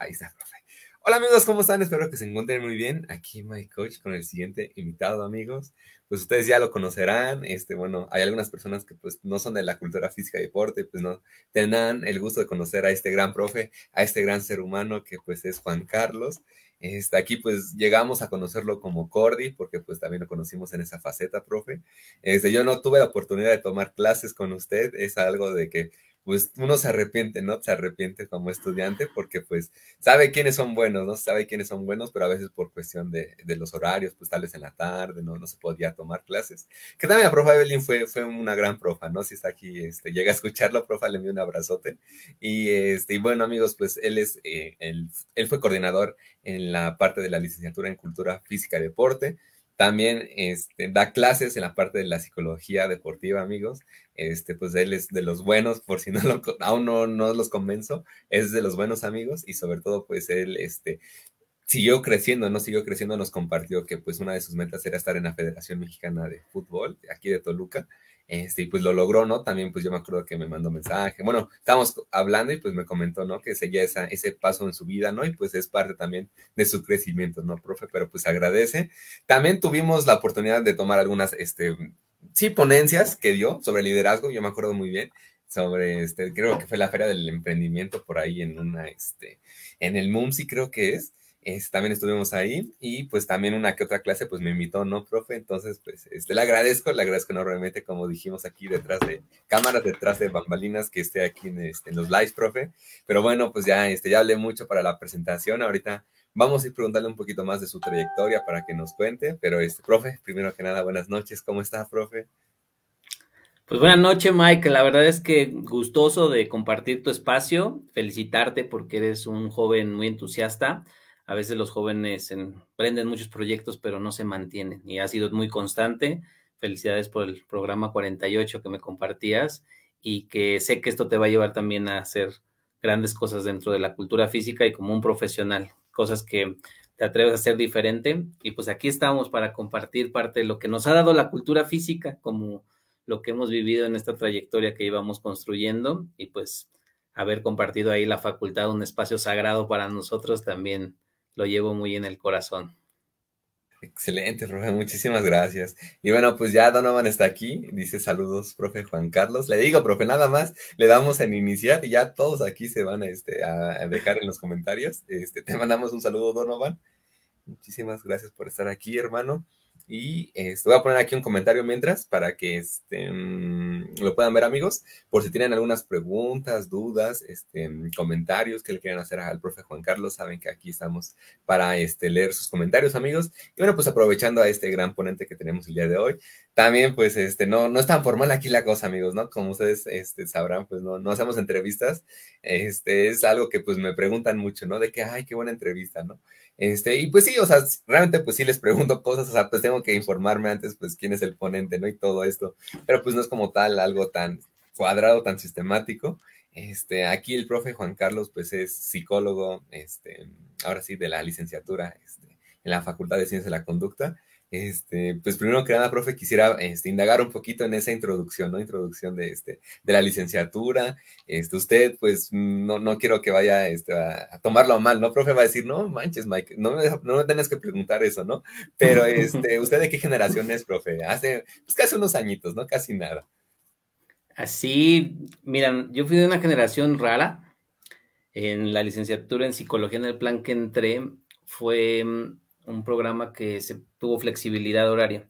Ahí está, profe. Hola amigos, ¿cómo están? Espero que se encuentren muy bien. Aquí My Coach con el siguiente invitado, amigos. Pues ustedes ya lo conocerán. Este, bueno, hay algunas personas que pues no son de la cultura física y deporte, pues no tendrán el gusto de conocer a este gran profe, a este gran ser humano que pues es Juan Carlos. Está aquí pues llegamos a conocerlo como Cordy, porque pues también lo conocimos en esa faceta, profe. Este, yo no tuve la oportunidad de tomar clases con usted, es algo de que pues uno se arrepiente, ¿no? Se arrepiente como estudiante porque pues sabe quiénes son buenos, ¿no? Sabe quiénes son buenos, pero a veces por cuestión de, los horarios, pues tal en la tarde, ¿no? No se podía tomar clases. Que también la profa Evelyn fue, fue una gran profa, ¿no? Si está aquí, este, llega a escucharlo, profa, le envío un abrazote. Y, este, y bueno, amigos, pues él es, eh, él, fue coordinador en la parte de la licenciatura en Cultura Física y Deporte. También este, da clases en la parte de la psicología deportiva, amigos. Este, pues él es de los buenos, por si no lo, aún no, no los convenzo, es de los buenos amigos y sobre todo, pues él, este, siguió creciendo, ¿no? Siguió creciendo, nos compartió que pues una de sus metas era estar en la Federación Mexicana de Fútbol, aquí de Toluca, este, y pues lo logró, ¿no? También pues yo me acuerdo que me mandó mensaje, bueno, estábamos hablando y pues me comentó, ¿no? Que seguía ya ese paso en su vida, ¿no? Y pues es parte también de su crecimiento, ¿no, profe? Pero pues agradece. También tuvimos la oportunidad de tomar algunas, este, sí, ponencias que dio sobre liderazgo, yo me acuerdo muy bien, sobre, este, creo que fue la Feria del Emprendimiento por ahí en una, este, en el MUMSI creo que es, también estuvimos ahí y pues también una que otra clase pues me invitó, ¿no, profe? Entonces, pues, este, le agradezco, le agradezco enormemente, como dijimos aquí detrás de cámaras, detrás de bambalinas, que esté aquí en, este, en los lives, profe. Pero bueno, pues ya, este, ya hablé mucho para la presentación, ahorita Vamos a ir preguntarle un poquito más de su trayectoria para que nos cuente, pero este, profe, primero que nada, buenas noches, ¿cómo está, profe? Pues buenas noches, Mike. La verdad es que gustoso de compartir tu espacio, felicitarte porque eres un joven muy entusiasta. A veces los jóvenes emprenden muchos proyectos, pero no se mantienen y ha sido muy constante. Felicidades por el programa 48 que me compartías y que sé que esto te va a llevar también a hacer grandes cosas dentro de la cultura física y como un profesional cosas que te atreves a hacer diferente. Y pues aquí estamos para compartir parte de lo que nos ha dado la cultura física, como lo que hemos vivido en esta trayectoria que íbamos construyendo y pues haber compartido ahí la facultad, un espacio sagrado para nosotros, también lo llevo muy en el corazón. Excelente, profe, muchísimas gracias. Y bueno, pues ya Donovan está aquí, dice saludos, profe Juan Carlos. Le digo, profe, nada más, le damos en iniciar y ya todos aquí se van este, a, este, a dejar en los comentarios. Este, te mandamos un saludo, Donovan. Muchísimas gracias por estar aquí, hermano. Y este, voy a poner aquí un comentario mientras para que este, mm, lo puedan ver, amigos, por si tienen algunas preguntas, dudas, este, mm, comentarios que le quieran hacer al profe Juan Carlos. Saben que aquí estamos para este, leer sus comentarios, amigos. Y bueno, pues aprovechando a este gran ponente que tenemos el día de hoy, también pues este, no, no es tan formal aquí la cosa, amigos, ¿no? Como ustedes este, sabrán, pues no, no hacemos entrevistas. Este, es algo que pues me preguntan mucho, ¿no? De que, ay, qué buena entrevista, ¿no? Este, y pues sí, o sea, realmente pues sí les pregunto cosas, o sea, pues tengo que informarme antes, pues quién es el ponente, ¿no? Y todo esto, pero pues no es como tal algo tan cuadrado, tan sistemático. Este, aquí el profe Juan Carlos, pues es psicólogo, este, ahora sí, de la licenciatura este, en la Facultad de Ciencias de la Conducta. Este, pues primero que nada, profe, quisiera este, indagar un poquito en esa introducción, ¿no? Introducción de, este, de la licenciatura. Este, usted, pues, no, no quiero que vaya este, a, tomarlo mal, ¿no? Profe va a decir, no, manches, Mike, no me, no me que preguntar eso, ¿no? Pero, este, ¿usted de qué generación es, profe? Hace, pues, casi unos añitos, ¿no? Casi nada. Así, miran, yo fui de una generación rara. En la licenciatura en psicología, en el plan que entré, fue mm, un programa que se tuvo flexibilidad horaria.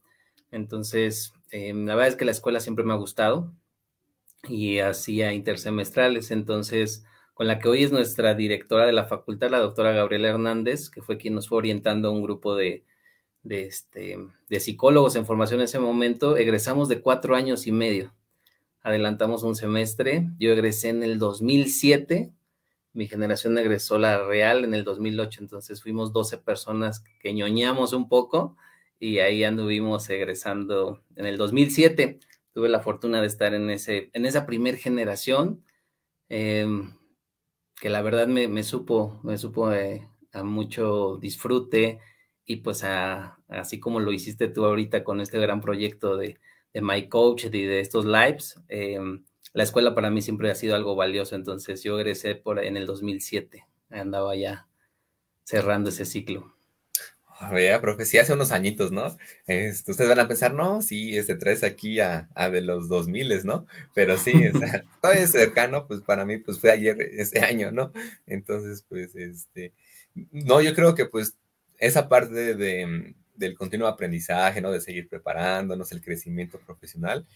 Entonces, eh, la verdad es que la escuela siempre me ha gustado y hacía intersemestrales. Entonces, con la que hoy es nuestra directora de la facultad, la doctora Gabriela Hernández, que fue quien nos fue orientando a un grupo de, este, de psicólogos en formación en ese momento, egresamos de cuatro años y medio. Adelantamos un semestre. Yo egresé en el 2007 mi generación egresó la Real en el 2008, entonces fuimos 12 personas que ñoñamos un poco y ahí anduvimos egresando en el 2007. Tuve la fortuna de estar en, ese, en esa primer generación, em, que la verdad me, supo, me supo eh, a mucho disfrute y pues así como lo hiciste tú ahorita con este gran proyecto de, My Coach y de, estos lives, em, la escuela para mí siempre ha sido algo valioso, entonces yo egresé por en el 2007, andaba ya cerrando ese ciclo. Vea, profe, sí, hace unos añitos, ¿no? Este, ustedes van a pensar, no, sí, este traes aquí a, de los 2000, ¿no? Pero sí, o todo es cercano, pues para mí, pues fue ayer, este año, ¿no? Entonces, pues, este, no, yo creo que pues esa parte de, del continuo aprendizaje, ¿no? De seguir preparándonos, el crecimiento profesional,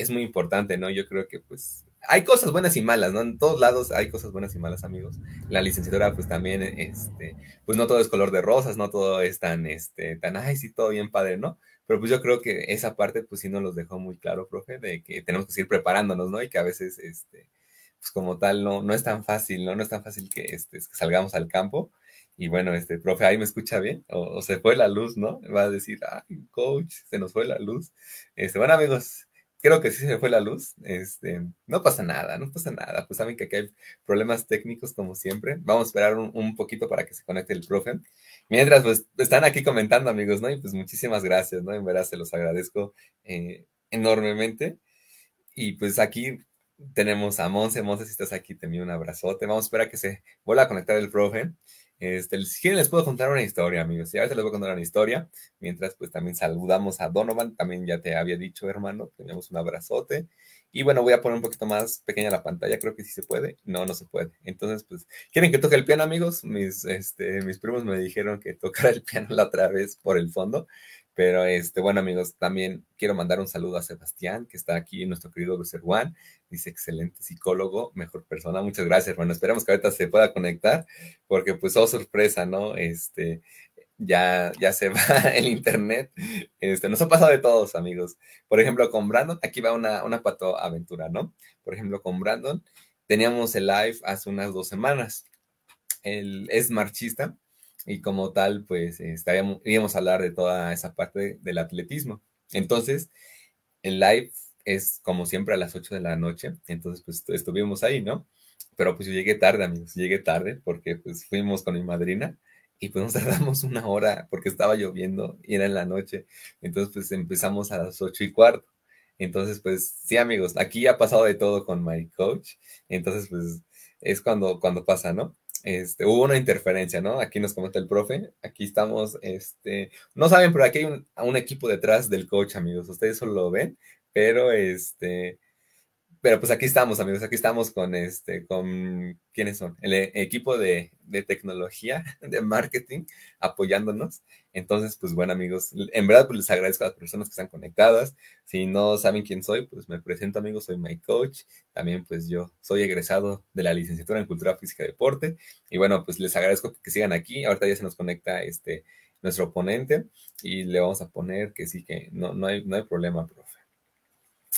es muy importante, ¿no? Yo creo que pues hay cosas buenas y malas, ¿no? En todos lados hay cosas buenas y malas, amigos. La licenciadora, pues también, este, pues no todo es color de rosas, no todo es tan, este, tan, ay, sí, todo bien padre, ¿no? Pero pues yo creo que esa parte, pues sí nos los dejó muy claro, profe, de que tenemos que seguir preparándonos, ¿no? Y que a veces, este, pues como tal, no, no es tan fácil, ¿no? No es tan fácil que, este, salgamos al campo. Y bueno, este, profe, ahí me escucha bien, o, se fue la luz, ¿no? Va a decir, ah, coach, se nos fue la luz. Este, bueno, amigos, creo que sí se fue la luz. Este, no pasa nada, no pasa nada. Pues saben que aquí hay problemas técnicos como siempre. Vamos a esperar un, poquito para que se conecte el profe. Mientras, pues están aquí comentando, amigos, ¿no? Y pues muchísimas gracias, ¿no? En verdad se los agradezco eh, enormemente. Y pues aquí tenemos a Monse. Monse, si estás aquí, te envío un abrazote. Vamos a esperar que se vuelva a conectar el profe. Este, si quieren, les puedo contar una historia, amigos. Y a veces les voy a contar una historia. Mientras, pues también saludamos a Donovan. También ya te había dicho, hermano, teníamos un abrazote. Y bueno, voy a poner un poquito más pequeña la pantalla. Creo que sí se puede. No, no se puede. Entonces, pues, ¿quieren que toque el piano, amigos? Mis, este, mis primos me dijeron que tocara el piano la otra vez por el fondo. Pero este, bueno, amigos, también quiero mandar un saludo a Sebastián, que está aquí, nuestro querido Brucer Juan. Dice, excelente psicólogo, mejor persona. Muchas gracias, hermano. Esperamos que ahorita se pueda conectar, porque pues, oh, sorpresa, ¿no? Este, ya, ya se va el internet. Este, nos ha pasado de todos, amigos. Por ejemplo, con Brandon, aquí va una, una pato aventura, ¿no? Por ejemplo, con Brandon, teníamos el live hace unas dos semanas. Él es marchista y como tal, pues estaríamos, íbamos a hablar de toda esa parte del atletismo. Entonces, el live es como siempre a las 8 de la noche, entonces pues estuvimos ahí, ¿no? Pero pues yo llegué tarde, amigos, llegué tarde porque pues fuimos con mi madrina y pues nos tardamos una hora porque estaba lloviendo y era en la noche, entonces pues empezamos a las 8 y cuarto. Entonces, pues sí, amigos, aquí ha pasado de todo con My Coach. Entonces, pues es cuando, cuando pasa, ¿no? Este, hubo una interferencia, ¿no? Aquí nos comenta el profe, aquí estamos, este, no saben, pero aquí hay un, equipo detrás del coach, amigos, ustedes solo lo ven, pero este, pero pues aquí estamos, amigos, aquí estamos con este, con quiénes son, el eh, equipo de, de tecnología, de marketing, apoyándonos. Entonces, pues bueno, amigos, en verdad pues les agradezco a las personas que están conectadas. Si no saben quién soy, pues me presento, amigos, soy my Coach. También pues yo soy egresado de la licenciatura en Cultura Física y Deporte. Y bueno, pues les agradezco que sigan aquí. Ahorita ya se nos conecta este nuestro oponente y le vamos a poner que sí, que no, no, hay, no hay problema, profe.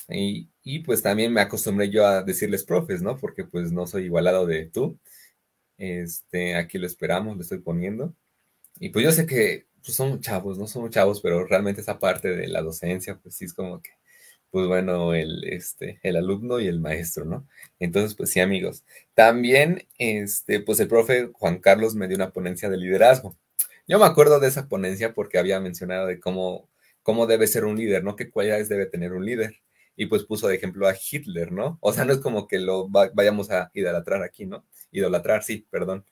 Y, y pues también me acostumbré yo a decirles profes, ¿no? Porque pues no soy igualado de tú. Este, aquí lo esperamos, lo estoy poniendo. Y pues yo sé que pues son chavos, no son chavos, pero realmente esa parte de la docencia, pues sí es como que, pues bueno, el, este, el alumno y el maestro, ¿no? Entonces, pues sí, amigos. También, este, pues el profe Juan Carlos me dio una ponencia de liderazgo. Yo me acuerdo de esa ponencia porque había mencionado de cómo, cómo debe ser un líder, ¿no? ¿Qué cualidades debe tener un líder? Y pues puso de ejemplo a Hitler, ¿no? O sea, no es como que lo vayamos a idolatrar aquí, ¿no? Idolatrar, sí, perdón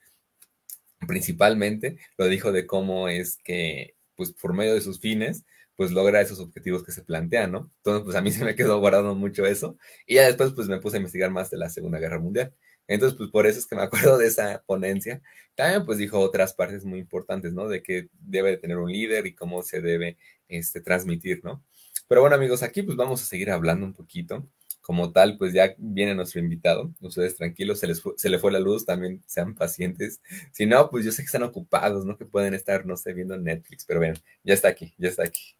principalmente lo dijo de cómo es que, pues por medio de sus fines, pues logra esos objetivos que se plantean, ¿no? Entonces, pues a mí se me quedó guardado mucho eso. Y ya después, pues me puse a investigar más de la Segunda Guerra Mundial. Entonces, pues por eso es que me acuerdo de esa ponencia. También, pues dijo otras partes muy importantes, ¿no? De que debe tener un líder y cómo se debe este, transmitir, ¿no? Pero bueno, amigos, aquí pues vamos a seguir hablando un poquito como tal, pues ya viene nuestro invitado. Ustedes tranquilos, se, les se le fue la luz, también sean pacientes. Si no, pues yo sé que están ocupados, ¿no? Que pueden estar, no sé, viendo Netflix, pero ven, ya está aquí, ya está aquí.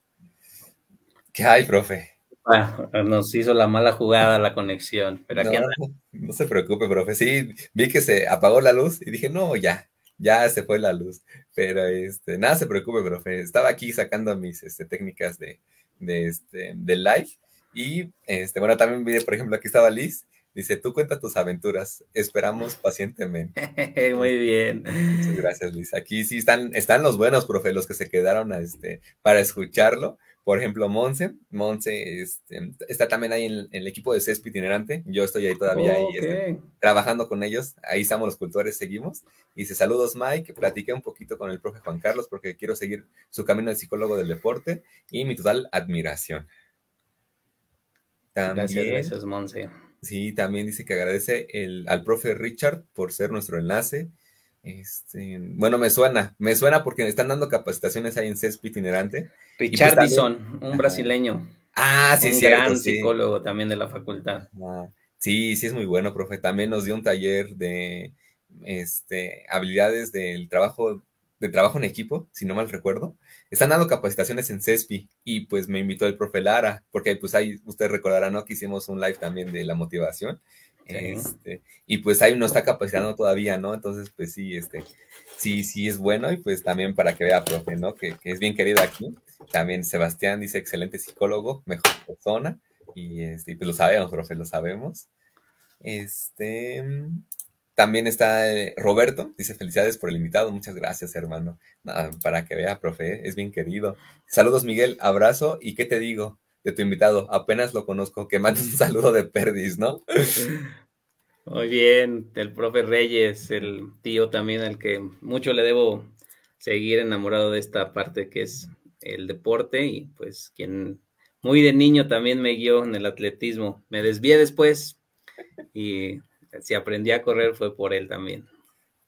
¿Qué hay, profe? Ah, nos hizo la mala jugada la conexión, pero no, se preocupe, profe. Sí, vi que se apagó la luz y dije, no, ya, ya se fue la luz. Pero este, nada se preocupe, profe. Estaba aquí sacando mis este, técnicas de, este, de live y este, bueno, también vi por ejemplo, aquí estaba Liz. Dice, tú cuenta tus aventuras, esperamos pacientemente. Muy bien. Muchas gracias, Liz. Aquí sí están, están los buenos, profe, los que se quedaron a este, para escucharlo. Por ejemplo, Monse, Monse este, está también ahí en, el equipo de CESP itinerante. Yo estoy ahí todavía ahí, este, trabajando con ellos. Ahí estamos los cultores, seguimos. dice, saludos Mike, platiqué un poquito con el profe Juan Carlos porque quiero seguir su camino de psicólogo del deporte y mi total admiración gracias, Monse. Sí, también dice que agradece el, al profe Richard por ser nuestro enlace. Este, bueno, me suena, me suena porque me están dando capacitaciones ahí en CESP itinerante. Pues Richard Dizon, un brasileño. Ah, sí, un sí. Gran psicólogo también de la facultad. sí, sí, es muy bueno, profe. También nos dio un taller de este, habilidades del trabajo de trabajo en equipo, si no mal recuerdo, están dando capacitaciones en CESPI y pues me invitó el profe Lara, porque pues ahí ustedes recordarán, ¿no? Que hicimos un live también de la motivación. Este, y pues ahí no está capacitando todavía, ¿no? Entonces, pues sí, este, sí, sí es bueno y pues también para que vea, profe, ¿no? Que, es bien querido aquí. También Sebastián dice, excelente psicólogo, mejor persona. Y, este, pues lo sabemos, profe, lo sabemos. Este, también está eh, Roberto, dice felicidades por el invitado, muchas gracias hermano. para que vea, profe, es bien querido. Saludos Miguel, abrazo y qué te digo de tu invitado, apenas lo conozco, que mandes un saludo de perdiz, ¿no? Muy bien, el profe Reyes, el tío también al que mucho le debo seguir enamorado de esta parte que es el deporte y pues quien muy de niño también me guió en el atletismo. Me desvié después y si aprendí a correr fue por él también.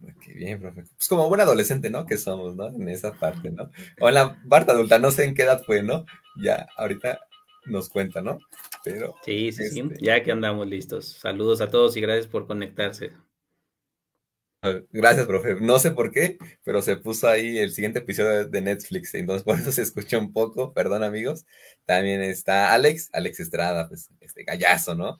Ah, qué bien, profe. Pues como buen adolescente, ¿no? Que somos, ¿no? En esa parte, ¿no? O en la parte adulta, no sé en qué edad fue, ¿no? Ya ahorita nos cuenta, ¿no? Pero. Sí, sí, sí. Este, ya que andamos listos. Saludos a todos y gracias por conectarse. Gracias, profe. No sé por qué, pero se puso ahí el siguiente episodio de Netflix, entonces por eso se escuchó un poco, perdón amigos. También está Alex, Alex Estrada, pues este gallazo, ¿no?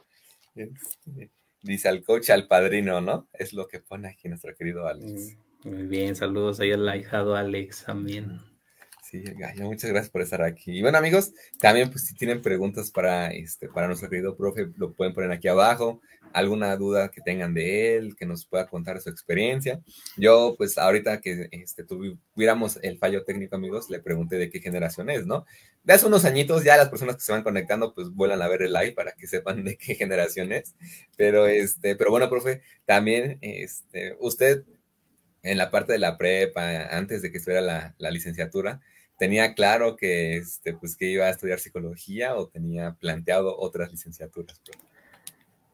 Este, dice al coach, al padrino, ¿no? Es lo que pone aquí nuestro querido Alex. Mm, muy bien, saludos ahí al ahijado Alex también muchas gracias por estar aquí. Y bueno, amigos, también pues si tienen preguntas para, este, para nuestro querido profe, lo pueden poner aquí abajo. Alguna duda que tengan de él, que nos pueda contar su experiencia. Yo, pues ahorita que este, tuviéramos el fallo técnico, amigos, le pregunté de qué generación es, ¿no? De hace unos añitos ya las personas que se van conectando, pues vuelan a ver el live para que sepan de qué generación es. Pero, este, pero bueno, profe, también este, usted en la parte de la prepa, antes de que estuviera la, la licenciatura, tenía claro que, este, pues, que iba a estudiar psicología o tenía planteado otras licenciaturas?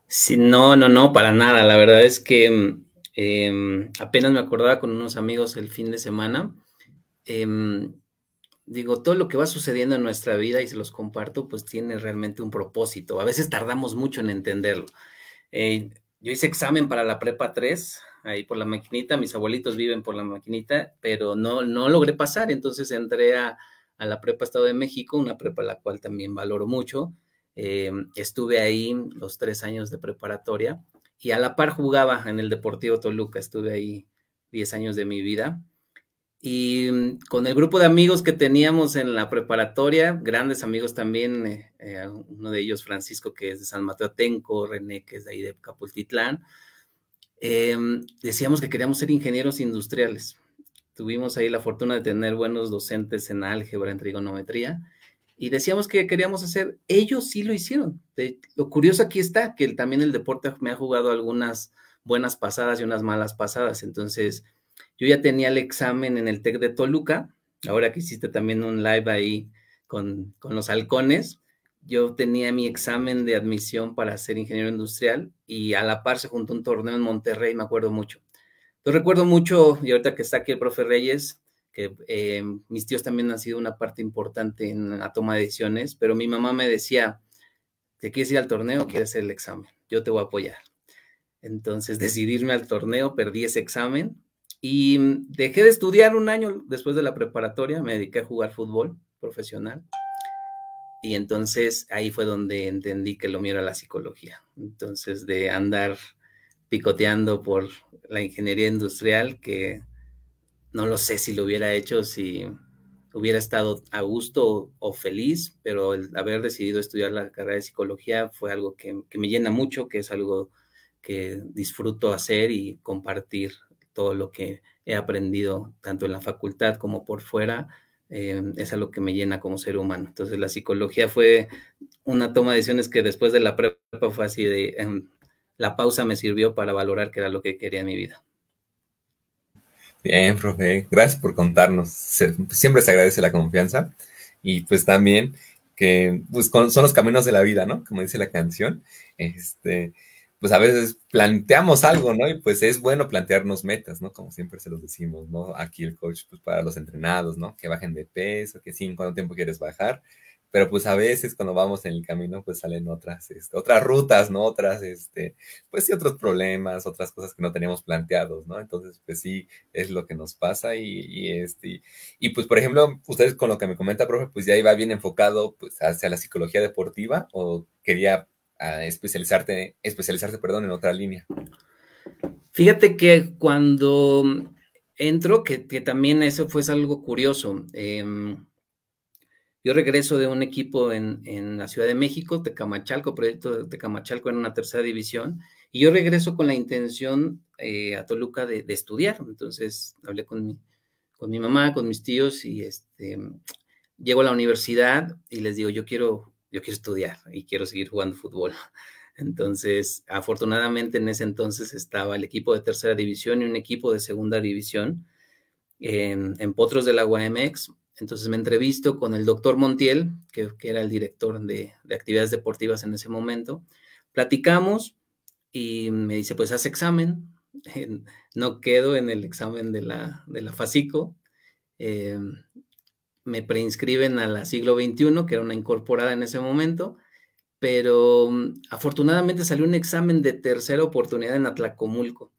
Sí, no, no, no, para nada. La verdad es que mm, em, apenas me acordaba con unos amigos el fin de semana. Em, digo, todo lo que va sucediendo en nuestra vida y se los comparto, pues tiene realmente un propósito. A veces tardamos mucho en entenderlo. Eh, yo hice examen para la prepa 3 ahí por la maquinita, mis abuelitos viven por la maquinita, pero no, no logré pasar, entonces entré a, la prepa Estado de México, una prepa la cual también valoro mucho. Eh, estuve ahí los tres años de preparatoria y a la par jugaba en el Deportivo Toluca, estuve ahí diez años de mi vida. Y mm, con el grupo de amigos que teníamos en la preparatoria, grandes amigos también, eh, eh, uno de ellos Francisco que es de San Mateo Atenco, René que es de ahí de Capultitlán, Em, decíamos que queríamos ser ingenieros industriales. Tuvimos ahí la fortuna de tener buenos docentes en álgebra, en trigonometría, y decíamos que queríamos hacer, ellos sí lo hicieron. lo curioso aquí está que también el deporte me ha jugado algunas buenas pasadas y unas malas pasadas. Entonces, yo ya tenía el examen en el TEC de Toluca, ahora que hiciste también un live ahí con, con los halcones, yo tenía mi examen de admisión para ser ingeniero industrial y a la par se juntó un torneo en Monterrey, me acuerdo mucho. Yo recuerdo mucho, y ahorita que está aquí el profe Reyes, que eh, mis tíos también han sido una parte importante en la toma de decisiones, pero mi mamá me decía, ¿te quieres ir al torneo o quieres hacer el examen? Yo te voy a apoyar. Entonces decidirme al torneo, perdí ese examen y mm, dejé de estudiar un año después de la preparatoria, me dediqué a jugar fútbol profesional y entonces ahí fue donde entendí que lo mío era la psicología. Entonces de andar picoteando por la ingeniería industrial, que no lo sé si lo hubiera hecho, si hubiera estado a gusto o, feliz, pero el haber decidido estudiar la carrera de psicología fue algo que, que me llena mucho, que es algo que disfruto hacer y compartir todo lo que he aprendido tanto en la facultad como por fuera Em, es algo que me llena como ser humano. Entonces la psicología fue una toma de decisiones que después de la prepa fue así de... Em, la pausa me sirvió para valorar qué era lo que quería en mi vida. Bien, profe, gracias por contarnos. siempre se agradece la confianza y pues también que pues, son los caminos de la vida, ¿no? Como dice la canción. Este, pues a veces planteamos algo, ¿no? Y pues es bueno plantearnos metas, ¿no? Como siempre se los decimos, ¿no? Aquí el coach, pues para los entrenados, ¿no? Que bajen de peso, que sí, en cuánto tiempo quieres bajar. Pero pues a veces cuando vamos en el camino, pues salen otras, este, otras rutas, ¿no? Otras, este, pues sí, otros problemas, otras cosas que no teníamos planteados, ¿no? Entonces, pues sí, es lo que nos pasa y, este, y, pues por ejemplo, ustedes con lo que me comenta, profe, pues ya iba bien enfocado, pues hacia la psicología deportiva o quería a especializarte, especializarte perdón, en otra línea? Fíjate que cuando entro, que, también eso fue algo curioso. Em, yo regreso de un equipo en, la Ciudad de México, Tecamachalco, proyecto de Tecamachalco en una tercera división, y yo regreso con la intención eh, a Toluca de, estudiar. Entonces hablé con mi, con mi mamá, con mis tíos, y este, llego a la universidad y les digo, yo quiero yo quiero estudiar y quiero seguir jugando fútbol. Entonces, afortunadamente en ese entonces estaba el equipo de tercera división y un equipo de segunda división en, Potros de la UAMX. Entonces me entrevisto con el doctor Montiel, que, era el director de, actividades deportivas en ese momento. Platicamos y me dice, pues haz examen. No quedo en el examen de la, de la FACICO. Em, me preinscriben a la siglo XXI, que era una incorporada en ese momento, pero mm, afortunadamente salió un examen de tercera oportunidad en Atlacomulco,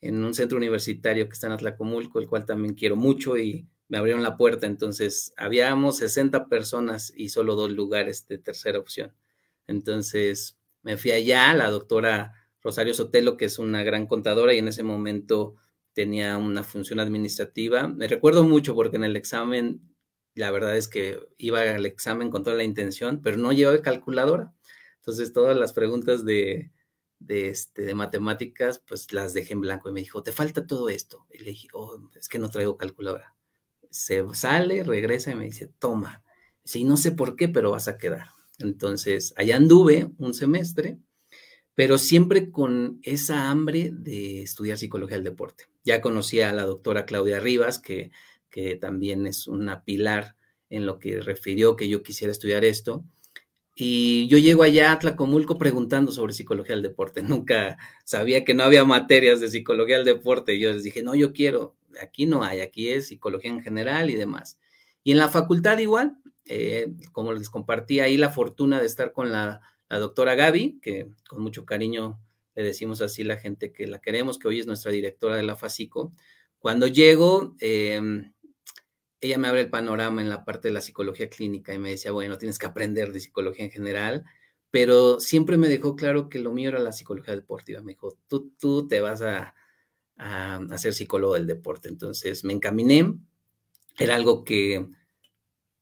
en un centro universitario que está en Atlacomulco, el cual también quiero mucho y me abrieron la puerta, entonces habíamos 60 personas y solo dos lugares de tercera opción. Entonces me fui allá, la doctora Rosario Sotelo, que es una gran contadora y en ese momento tenía una función administrativa. Me recuerdo mucho porque en el examen la verdad es que iba al examen con toda la intención, pero no llevaba calculadora. Entonces todas las preguntas de, de, este, de matemáticas, pues las dejé en blanco y me dijo, te falta todo esto. Y le dije, oh, es que no traigo calculadora. Se sale, regresa y me dice, toma. Sí, no sé por qué, pero vas a quedar. Entonces, allá anduve un semestre, pero siempre con esa hambre de estudiar psicología del deporte. Ya conocí a la doctora Claudia Rivas, que que también es una pilar en lo que refirió que yo quisiera estudiar esto. Y yo llego allá a Tlacomulco preguntando sobre psicología del deporte. Nunca sabía que no había materias de psicología del deporte. Yo les dije, no, yo quiero, aquí no hay, aquí es psicología en general y demás. Y en la facultad igual, eh, como les compartí ahí la fortuna de estar con la, doctora Gaby, que con mucho cariño le decimos así la gente que la queremos, que hoy es nuestra directora de la FACICO. Cuando llego, em, ella me abre el panorama en la parte de la psicología clínica y me decía, bueno, tienes que aprender de psicología en general, pero siempre me dejó claro que lo mío era la psicología deportiva. Me dijo, tú, tú te vas a, a, psicólogo del deporte. Entonces me encaminé, era algo que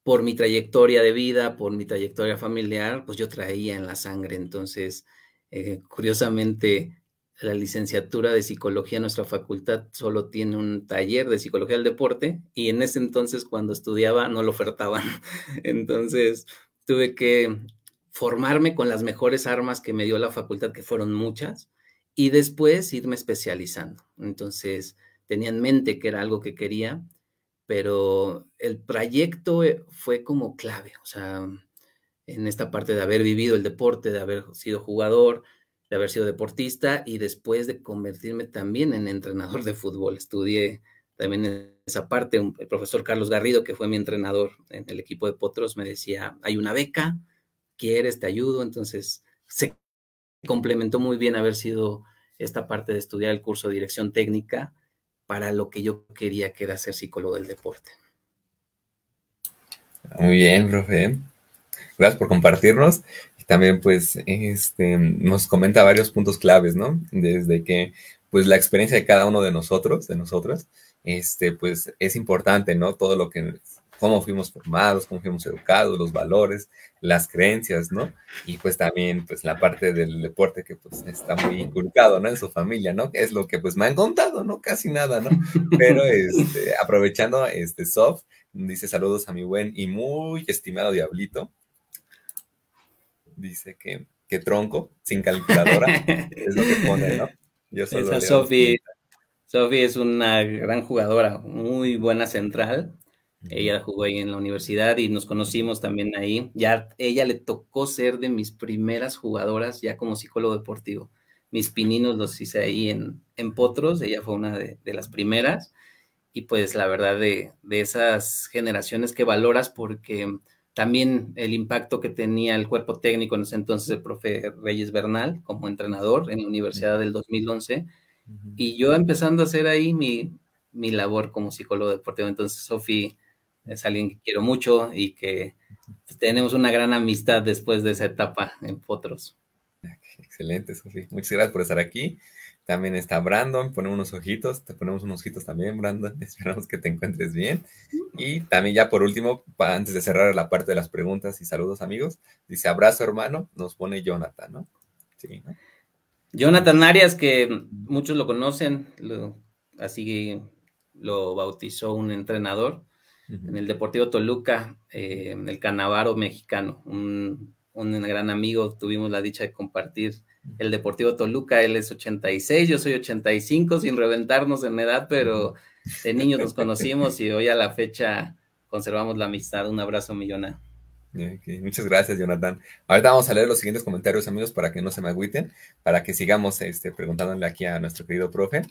por mi trayectoria de vida, por mi trayectoria familiar, pues yo traía en la sangre. Entonces, eh, curiosamente, la licenciatura de psicología, en nuestra facultad solo tiene un taller de psicología del deporte y en ese entonces cuando estudiaba no lo ofertaban. Entonces tuve que formarme con las mejores armas que me dio la facultad, que fueron muchas, y después irme especializando. Entonces tenía en mente que era algo que quería, pero el proyecto eh, fue como clave, o sea, en esta parte de haber vivido el deporte, de haber sido jugador, de haber sido deportista y después de convertirme también en entrenador de fútbol. Estudié también en esa parte, el profesor Carlos Garrido, que fue mi entrenador en el equipo de Potros, me decía, hay una beca, quieres, te ayudo, entonces se complementó muy bien haber sido esta parte de estudiar el curso de dirección técnica para lo que yo quería, que era ser psicólogo del deporte. Muy bien, profe. Gracias por compartirnos también pues este, nos comenta varios puntos claves, ¿no? Desde que pues la experiencia de cada uno de nosotros, de nosotras, este, pues es importante, ¿no? Todo lo que, cómo fuimos formados, cómo fuimos educados, los valores, las creencias, ¿no? Y pues también, pues la parte del deporte que pues está muy inculcado, ¿no? En su familia, ¿no? Es lo que pues me han contado, ¿no? Casi nada, ¿no? Pero este, aprovechando, este, Soft, dice saludos a mi buen y muy estimado Diablito dice que, tronco, sin calculadora, es lo que pone, ¿no? Yo solo Sofi, Sofi es una gran jugadora, muy buena central. Ella jugó ahí en la universidad y nos conocimos también ahí. Ya ella le tocó ser de mis primeras jugadoras ya como psicólogo deportivo. Mis pininos los hice ahí en, en Potros, ella fue una de, las primeras. Y pues la verdad de, de, esas generaciones que valoras porque también el impacto que tenía el cuerpo técnico en ese entonces el profe Reyes Bernal como entrenador en la universidad del 2011. Y yo empezando a hacer ahí mi, mi labor como psicólogo deportivo. Entonces, Sofi es alguien que quiero mucho y que tenemos una gran amistad después de esa etapa en Potros. Excelente, Sofi. Muchas gracias por estar aquí. También está Brandon, ponemos unos ojitos, te ponemos unos ojitos también, Brandon. Esperamos que te encuentres bien. Y también ya por último, antes de cerrar la parte de las preguntas y saludos amigos, dice abrazo hermano, nos pone Jonathan, ¿no? Sí, Jonathan Arias, que muchos lo conocen, así lo bautizó un entrenador en el Deportivo Toluca, eh, en el Canavaro mexicano, un, un gran amigo, tuvimos la dicha de compartir el Deportivo Toluca, él es 86, yo soy 85, sin reventarnos en edad, pero de niños nos conocimos y hoy a la fecha conservamos la amistad. Un abrazo, millona. Muchas gracias, Jonathan. Ahorita vamos a leer los siguientes comentarios, amigos, para que no se me agüiten, para que sigamos este, preguntándole aquí a nuestro querido profe.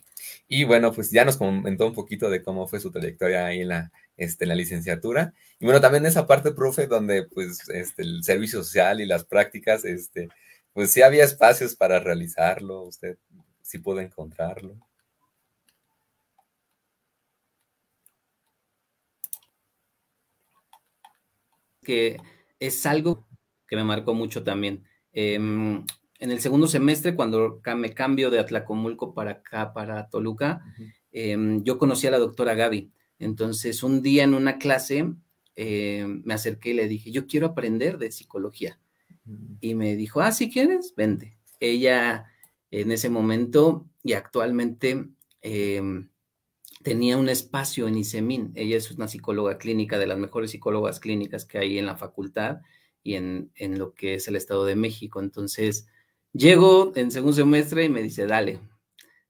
Y bueno, pues ya nos comentó un poquito de cómo fue su trayectoria ahí en la, este, la licenciatura. Y bueno, también esa parte, profe, donde pues este, el servicio social y las prácticas, este, pues sí había espacios para realizarlo, usted sí pudo encontrarlo. Que es algo que me marcó mucho también. Em, en el segundo semestre, cuando me cambio de Atlacomulco para acá, para Toluca, em, yo conocí a la doctora Gaby. Entonces, un día en una clase, eh, me acerqué y le dije, yo quiero aprender de psicología y me dijo, ah, si quieres, vende Ella en ese momento y actualmente em, tenía un espacio en Icemin. Ella es una psicóloga clínica, de las mejores psicólogas clínicas que hay en la facultad y en, lo que es el Estado de México. Entonces, llego en segundo semestre y me dice, dale.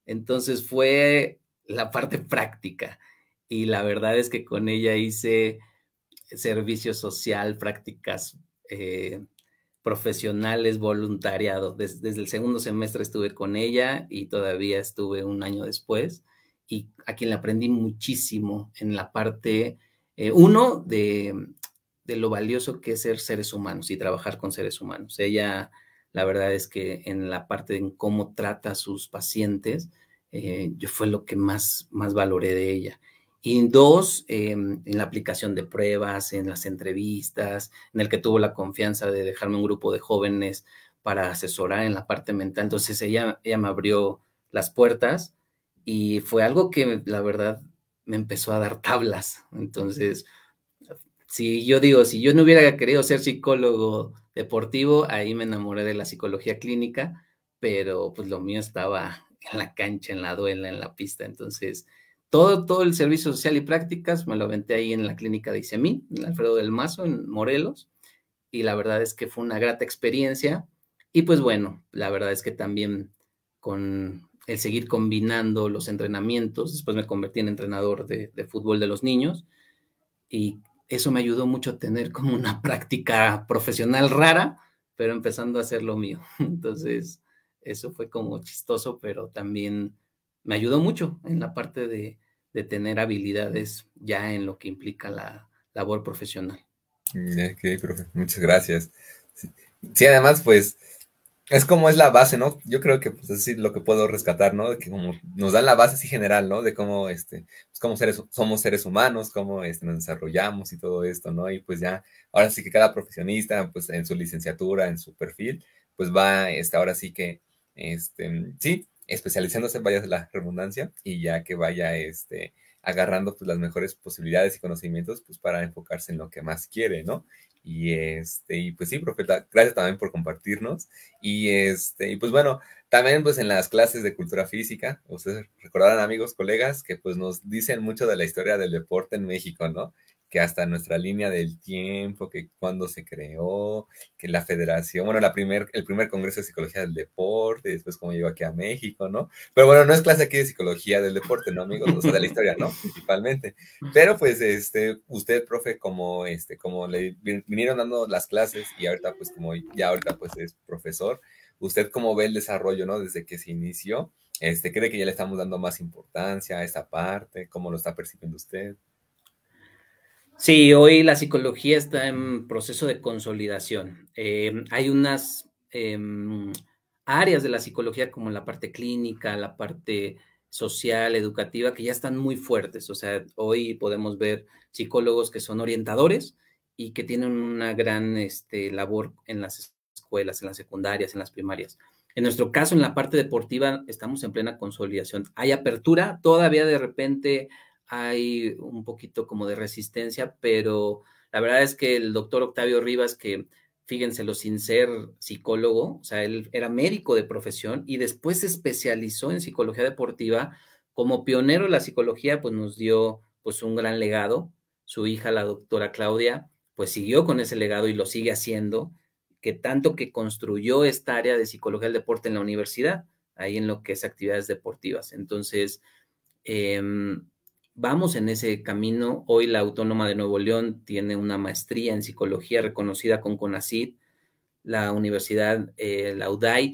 Entonces fue la parte práctica y la verdad es que con ella hice servicio social, prácticas eh, profesionales, voluntariado. Desde, el segundo semestre estuve con ella y todavía estuve un año después y a quien le aprendí muchísimo en la parte, eh, uno, de, lo valioso que es ser seres humanos y trabajar con seres humanos. Ella, la verdad es que en la parte de cómo trata a sus pacientes, eh, yo fue lo que más, más valoré de ella. Y dos, em, en la aplicación de pruebas, en las entrevistas, en el que tuvo la confianza de dejarme un grupo de jóvenes para asesorar en la parte mental. Entonces ella, ella me abrió las puertas y fue algo que la verdad me empezó a dar tablas. Entonces, si yo digo, si yo no hubiera querido ser psicólogo deportivo, ahí me enamoré de la psicología clínica, pero pues lo mío estaba en la cancha, en la duela, en la pista. Entonces, todo, todo el servicio social y prácticas me lo aventé ahí en la clínica de ICEMI, en Alfredo del Mazo, en Morelos, y la verdad es que fue una grata experiencia. Y pues bueno, la verdad es que también con el seguir combinando los entrenamientos, después me convertí en entrenador de, de fútbol de los niños, y eso me ayudó mucho a tener como una práctica profesional rara, pero empezando a hacer lo mío. Entonces, eso fue como chistoso, pero también me ayudó mucho en la parte de, de tener habilidades ya en lo que implica la labor profesional. Mm, ok, profe. Muchas gracias. Sí. además, pues, es como es la base, ¿no? Yo creo que, pues, es lo que puedo rescatar, ¿no? De que como nos dan la base así general, ¿no? De cómo, este, pues, cómo seres, somos seres humanos, cómo este, nos desarrollamos y todo esto, ¿no? Y pues ya, ahora sí que cada profesionista, pues, en su licenciatura, en su perfil, pues va, este, ahora sí que, este, mm, sí, especializándose, vaya la redundancia, y ya que vaya este, agarrando pues, las mejores posibilidades y conocimientos pues, para enfocarse en lo que más quiere, ¿no? Y, este, y pues sí, profeta, gracias también por compartirnos. Y, este, y pues bueno, también pues en las clases de cultura física, ustedes recordarán amigos, colegas, que pues nos dicen mucho de la historia del deporte en México, ¿no? que hasta nuestra línea del tiempo, que cuándo se creó, que la federación, bueno, la primer, el primer Congreso de Psicología del Deporte, después cómo llegó aquí a México, ¿no? Pero bueno, no es clase aquí de Psicología del Deporte, ¿no, amigos? O sea, de la historia, ¿no? Principalmente. Pero pues, este, usted, profe, como, este, como le vinieron dando las clases y ahorita, pues, como ya ahorita, pues, es profesor, ¿usted cómo ve el desarrollo, ¿no? Desde que se inició. Este, ¿Cree que ya le estamos dando más importancia a esta parte? ¿Cómo lo está percibiendo usted? Sí, hoy la psicología está en proceso de consolidación. Em, hay unas em, áreas de la psicología como la parte clínica, la parte social, educativa, que ya están muy fuertes. O sea, hoy podemos ver psicólogos que son orientadores y que tienen una gran este, labor en las escuelas, en las secundarias, en las primarias. En nuestro caso, en la parte deportiva, estamos en plena consolidación. Hay apertura, todavía de repente hay un poquito como de resistencia, pero la verdad es que el doctor Octavio Rivas, que fíjenselo, sin ser psicólogo, o sea, él era médico de profesión y después se especializó en psicología deportiva. Como pionero de la psicología, pues nos dio pues un gran legado. Su hija, la doctora Claudia, pues siguió con ese legado y lo sigue haciendo, que tanto que construyó esta área de psicología del deporte en la universidad, ahí en lo que es actividades deportivas. Entonces, em, vamos en ese camino. Hoy la Autónoma de Nuevo León tiene una maestría en psicología reconocida con CONACID. La universidad, eh,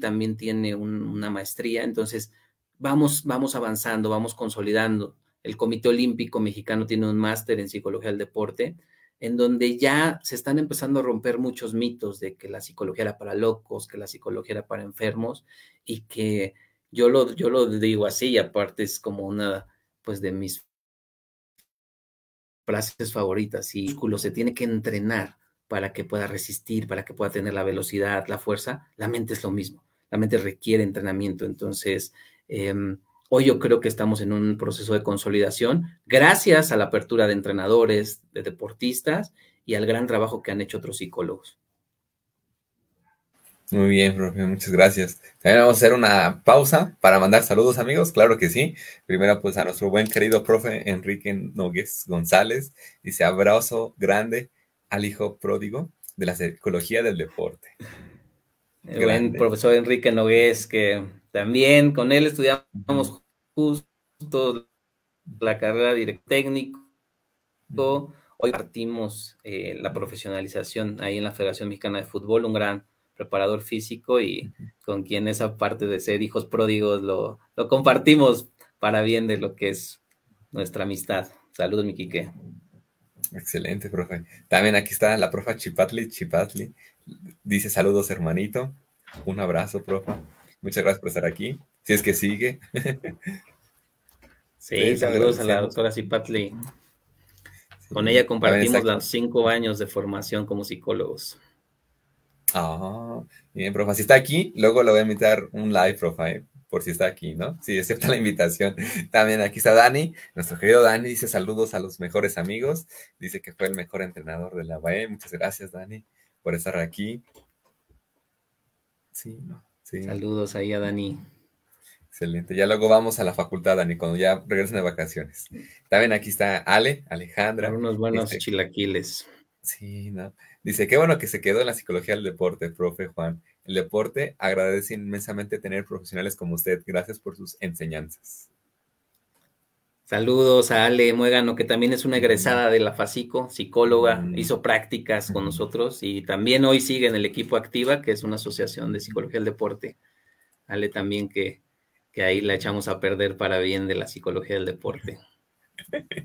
también tiene una maestría. Entonces, vamos, vamos avanzando, vamos consolidando. El Comité Olímpico Mexicano tiene un máster en psicología del deporte, en donde ya se están empezando a romper muchos mitos de que la psicología era para locos, que la psicología era para enfermos y que yo lo, yo lo digo así, aparte es como una pues de mis frases favoritas y Culo se tiene que entrenar para que pueda resistir, para que pueda tener la velocidad, la fuerza. La mente es lo mismo, la mente requiere entrenamiento. Entonces, em, hoy yo creo que estamos en un proceso de consolidación gracias a la apertura de entrenadores, de deportistas y al gran trabajo que han hecho otros psicólogos. Muy bien, profe, muchas gracias. También vamos a hacer una pausa para mandar saludos, amigos, claro que sí. Primero, pues a nuestro buen querido profe Enrique Nogués González, dice abrazo grande al hijo pródigo de la psicología del deporte. El buen profesor Enrique Nogués, que también con él estudiamos justo la carrera de técnico. Hoy partimos eh, la profesionalización ahí en la Federación Mexicana de Fútbol, un gran preparador físico y con quien esa parte de ser hijos pródigos lo, lo compartimos para bien de lo que es nuestra amistad. Saludos, mi Excelente, profe. También aquí está la profa Chipatli. Chipatli dice saludos, hermanito. Un abrazo, profe, Muchas gracias por estar aquí. Si es que sigue. sí, saludos a la doctora Chipatli. Con ella compartimos los cinco años de formación como psicólogos. Ah, bien, profe. Si está aquí, luego le voy a invitar un live, profile, eh, por si está aquí, ¿no? Si acepta la invitación. También aquí está Dani, nuestro querido Dani, dice saludos a los mejores amigos, dice que fue el mejor entrenador de la UAE. Muchas gracias, Dani, por estar aquí. Sí, sí. Saludos ahí a Dani. Excelente. Ya luego vamos a la facultad, Dani, cuando ya regresen de vacaciones. También aquí está Ale, Alejandra. Unos buenos este, chilaquiles. Sí, ¿no? Dice, qué bueno que se quedó en la psicología del deporte, profe Juan. El deporte agradece inmensamente tener profesionales como usted. Gracias por sus enseñanzas. Saludos a Ale Muegano, que también es una egresada de la FACICO, psicóloga, hizo prácticas con nosotros y también hoy sigue en el equipo Activa, que es una asociación de psicología del deporte. Ale también que, que ahí la echamos a perder para bien de la psicología del deporte.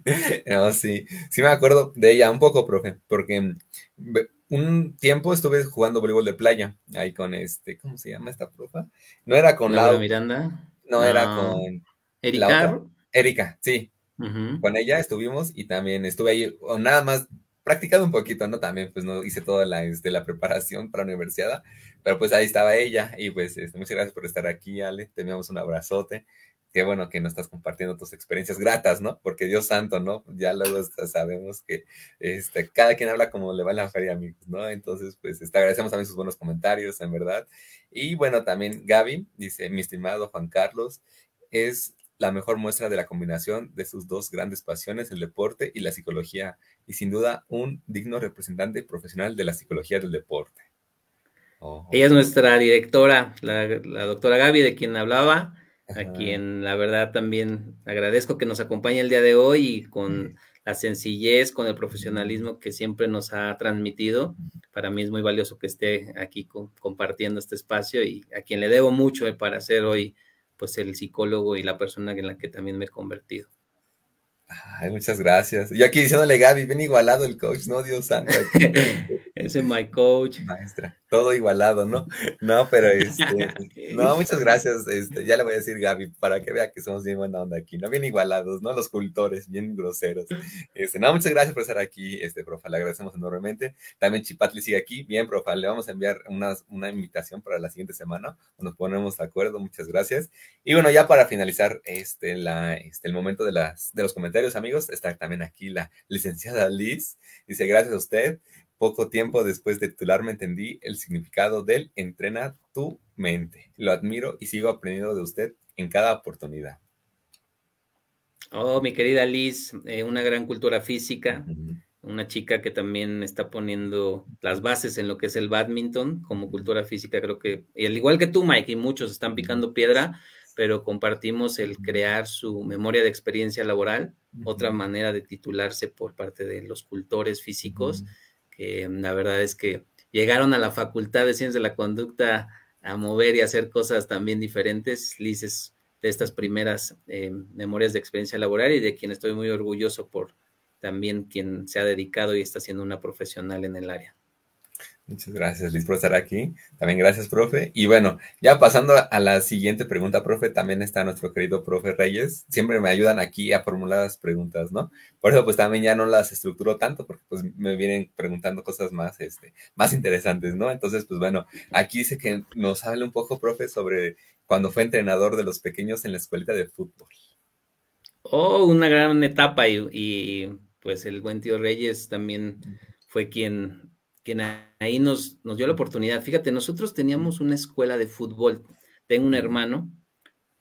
No, sí, sí me acuerdo de ella un poco, profe, porque mm, un tiempo estuve jugando voleibol de playa, ahí con este, ¿cómo se llama esta profa? No era con Laura Miranda. No, era ah, con... Erika. La Erika, sí. Con ella estuvimos y también estuve ahí, o nada más practicando un poquito, ¿no? También, pues, no hice toda la, este, la preparación para la universidad, pero pues ahí estaba ella y pues, este, muchas gracias por estar aquí, Ale, te un abrazote qué bueno que nos estás compartiendo tus experiencias gratas, ¿no? Porque Dios santo, ¿no? Ya luego sabemos que este, cada quien habla como le va en la feria, amigos, ¿no? Entonces, pues este, agradecemos también sus buenos comentarios, en verdad. Y bueno, también Gaby dice, mi estimado Juan Carlos, es la mejor muestra de la combinación de sus dos grandes pasiones, el deporte y la psicología, y sin duda un digno representante profesional de la psicología del deporte. Oh, Ella es nuestra directora, la, la doctora Gaby, de quien hablaba a quien la verdad también agradezco que nos acompañe el día de hoy y con la sencillez, con el profesionalismo que siempre nos ha transmitido. Para mí es muy valioso que esté aquí compartiendo este espacio y a quien le debo mucho eh, para ser hoy pues el psicólogo y la persona en la que también me he convertido. Ay, muchas gracias. Yo aquí diciéndole, Gaby, ven igualado el coach, ¿no? Dios santo. Ese mi coach. Maestra, todo igualado, ¿no? No, pero este, no, muchas gracias. Este, ya le voy a decir Gaby para que vea que somos bien buena onda aquí, ¿no? Bien igualados, ¿no? Los cultores, bien groseros. Este, no, muchas gracias por estar aquí, este, profa, le agradecemos enormemente. También Chipatli sigue aquí, bien, profa, le vamos a enviar una, una invitación para la siguiente semana, nos ponemos de acuerdo, muchas gracias. Y bueno, ya para finalizar este, la, este, el momento de, las, de los comentarios, amigos, está también aquí la licenciada Liz, dice gracias a usted. Poco tiempo después de titularme entendí el significado del entrena tu mente. Lo admiro y sigo aprendiendo de usted en cada oportunidad. Oh, mi querida Liz, eh, una gran cultura física, una chica que también está poniendo las bases en lo que es el badminton como cultura física. Creo que, al igual que tú, Mike, y muchos están picando piedra, pero compartimos el crear su memoria de experiencia laboral, otra manera de titularse por parte de los cultores físicos que la verdad es que llegaron a la Facultad de Ciencias de la Conducta a mover y hacer cosas también diferentes. lices de estas primeras eh, memorias de experiencia laboral y de quien estoy muy orgulloso por también quien se ha dedicado y está siendo una profesional en el área. Muchas gracias, Liz, por estar aquí. También gracias, profe. Y bueno, ya pasando a la siguiente pregunta, profe, también está nuestro querido profe Reyes. Siempre me ayudan aquí a formular las preguntas, ¿no? Por eso, pues también ya no las estructuro tanto, porque pues me vienen preguntando cosas más, este, más interesantes, ¿no? Entonces, pues bueno, aquí dice que nos hable un poco, profe, sobre cuando fue entrenador de los pequeños en la escuelita de fútbol. Oh, una gran etapa y pues el buen tío Reyes también fue quien que ahí nos, nos dio la oportunidad. Fíjate, nosotros teníamos una escuela de fútbol. Tengo un hermano,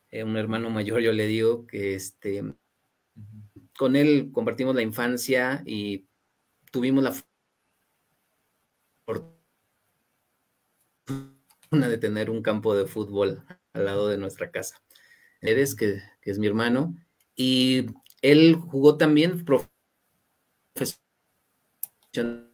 eh, un hermano mayor, yo le digo, que este, con él compartimos la infancia y tuvimos la fortuna de tener un campo de fútbol al lado de nuestra casa. Eres, que, es mi hermano, y él jugó también profesional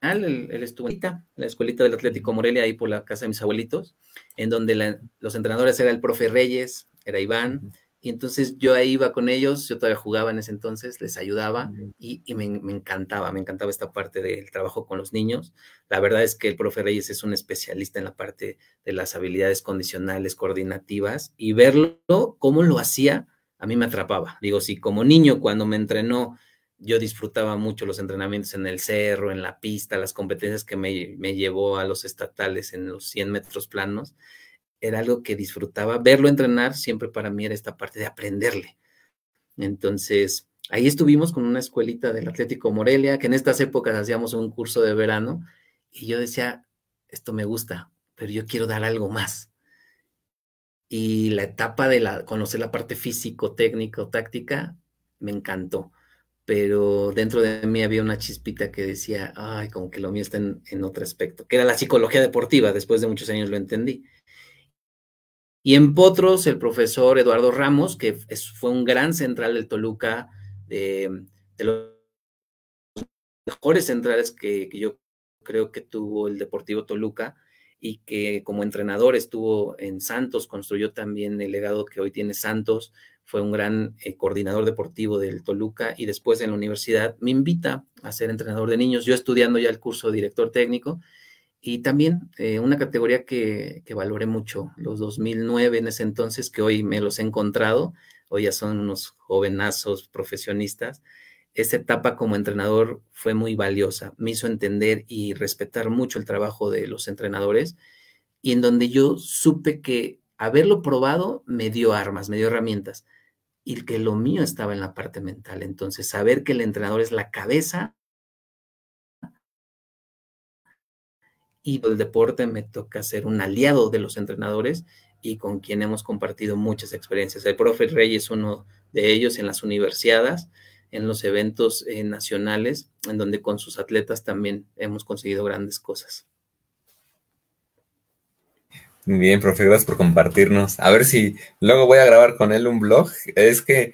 él, él estuvo la escuelita del Atlético Morelia, ahí por la casa de mis abuelitos, en donde los entrenadores era el profe Reyes, era Iván, y entonces yo ahí iba con ellos, yo todavía jugaba en ese entonces, les ayudaba y, me, me, encantaba, me encantaba esta parte del trabajo con los niños. La verdad es que el profe Reyes es un especialista en la parte de las habilidades condicionales, coordinativas, y verlo, cómo lo hacía, a mí me atrapaba. Digo, si como niño cuando me entrenó yo disfrutaba mucho los entrenamientos en el cerro, en la pista, las competencias que me, llevó a los estatales en los 100 metros planos, era algo que disfrutaba. Verlo entrenar siempre para mí era esta parte de aprenderle. Entonces, ahí estuvimos con una escuelita del Atlético Morelia, que en estas épocas hacíamos un curso de verano, y yo decía, esto me gusta, pero yo quiero dar algo más. Y la etapa de la, conocer la parte físico, técnico, táctica, me encantó pero dentro de mí había una chispita que decía, ay, como que lo mío está en, otro aspecto, que era la psicología deportiva, después de muchos años lo entendí. Y en Potros, el profesor Eduardo Ramos, que fue un gran central del Toluca, de, los mejores centrales que, que, yo creo que tuvo el Deportivo Toluca, y que como entrenador estuvo en Santos, construyó también el legado que hoy tiene Santos, fue un gran eh, coordinador deportivo del Toluca y después en la universidad me invita a ser entrenador de niños, yo estudiando ya el curso de director técnico y también eh, una categoría que, que, valoré mucho, los 2009 en ese entonces, que hoy me los he encontrado, hoy ya son unos jovenazos profesionistas, esa etapa como entrenador fue muy valiosa, me hizo entender y respetar mucho el trabajo de los entrenadores y en donde yo supe que haberlo probado me dio armas, me dio herramientas y que lo mío estaba en la parte mental. Entonces, saber que el entrenador es la cabeza y el deporte me toca ser un aliado de los entrenadores y con quien hemos compartido muchas experiencias. El profe Rey es uno de ellos en las universidades, en los eventos eh, nacionales, en donde con sus atletas también hemos conseguido grandes cosas. Bien, profe, gracias por compartirnos. A ver si luego voy a grabar con él un blog. Es que,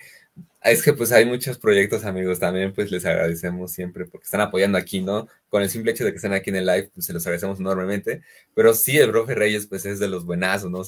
es que pues hay muchos proyectos, amigos, también pues les agradecemos siempre porque están apoyando aquí, ¿no? Con el simple hecho de que estén aquí en el live, pues se los agradecemos enormemente. Pero sí, el profe Reyes, pues es de los buenazos, ¿no? O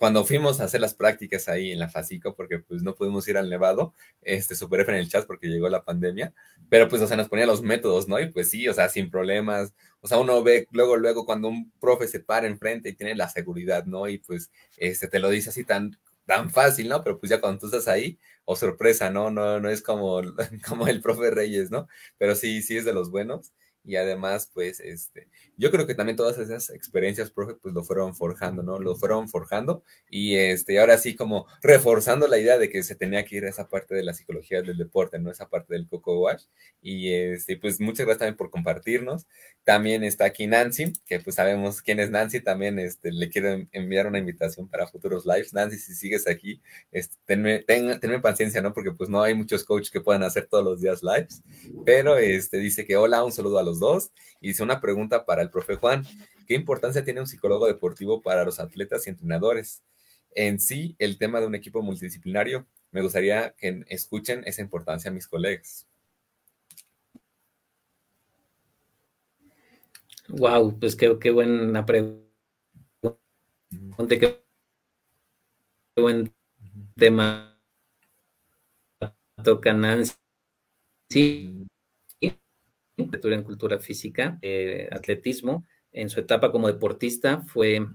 cuando fuimos a hacer las prácticas ahí en la FACICO, porque pues no pudimos ir al Nevado, este, super F en el chat porque llegó la pandemia, pero pues, o sea, nos ponía los métodos, ¿no? Y pues sí, o sea, sin problemas, o sea, uno ve luego, luego cuando un profe se para enfrente y tiene la seguridad, ¿no? Y pues, este, te lo dice así tan, tan fácil, ¿no? Pero pues ya cuando tú estás ahí, o oh, sorpresa, ¿no? No, no es como, como el profe Reyes, ¿no? Pero sí, sí es de los buenos y además, pues, este, yo creo que también todas esas experiencias, profe, pues lo fueron forjando, ¿no? Lo fueron forjando y este, ahora sí como reforzando la idea de que se tenía que ir a esa parte de la psicología del deporte, ¿no? Esa parte del Coco Wash. Y este, pues muchas gracias también por compartirnos. También está aquí Nancy, que pues sabemos quién es Nancy, también este, le quiero enviar una invitación para futuros lives. Nancy, si sigues aquí, este, tenme, paciencia, ¿no? Porque pues no hay muchos coaches que puedan hacer todos los días lives, pero este, dice que hola, un saludo a los dos. Y Hice una pregunta para el profe Juan. ¿Qué importancia tiene un psicólogo deportivo para los atletas y entrenadores? En sí, el tema de un equipo multidisciplinario, me gustaría que escuchen esa importancia a mis colegas. Wow, pues qué, buena pregunta. Qué buen tema tocan Nancy. Sí, en cultura física, eh, atletismo. En su etapa como deportista fue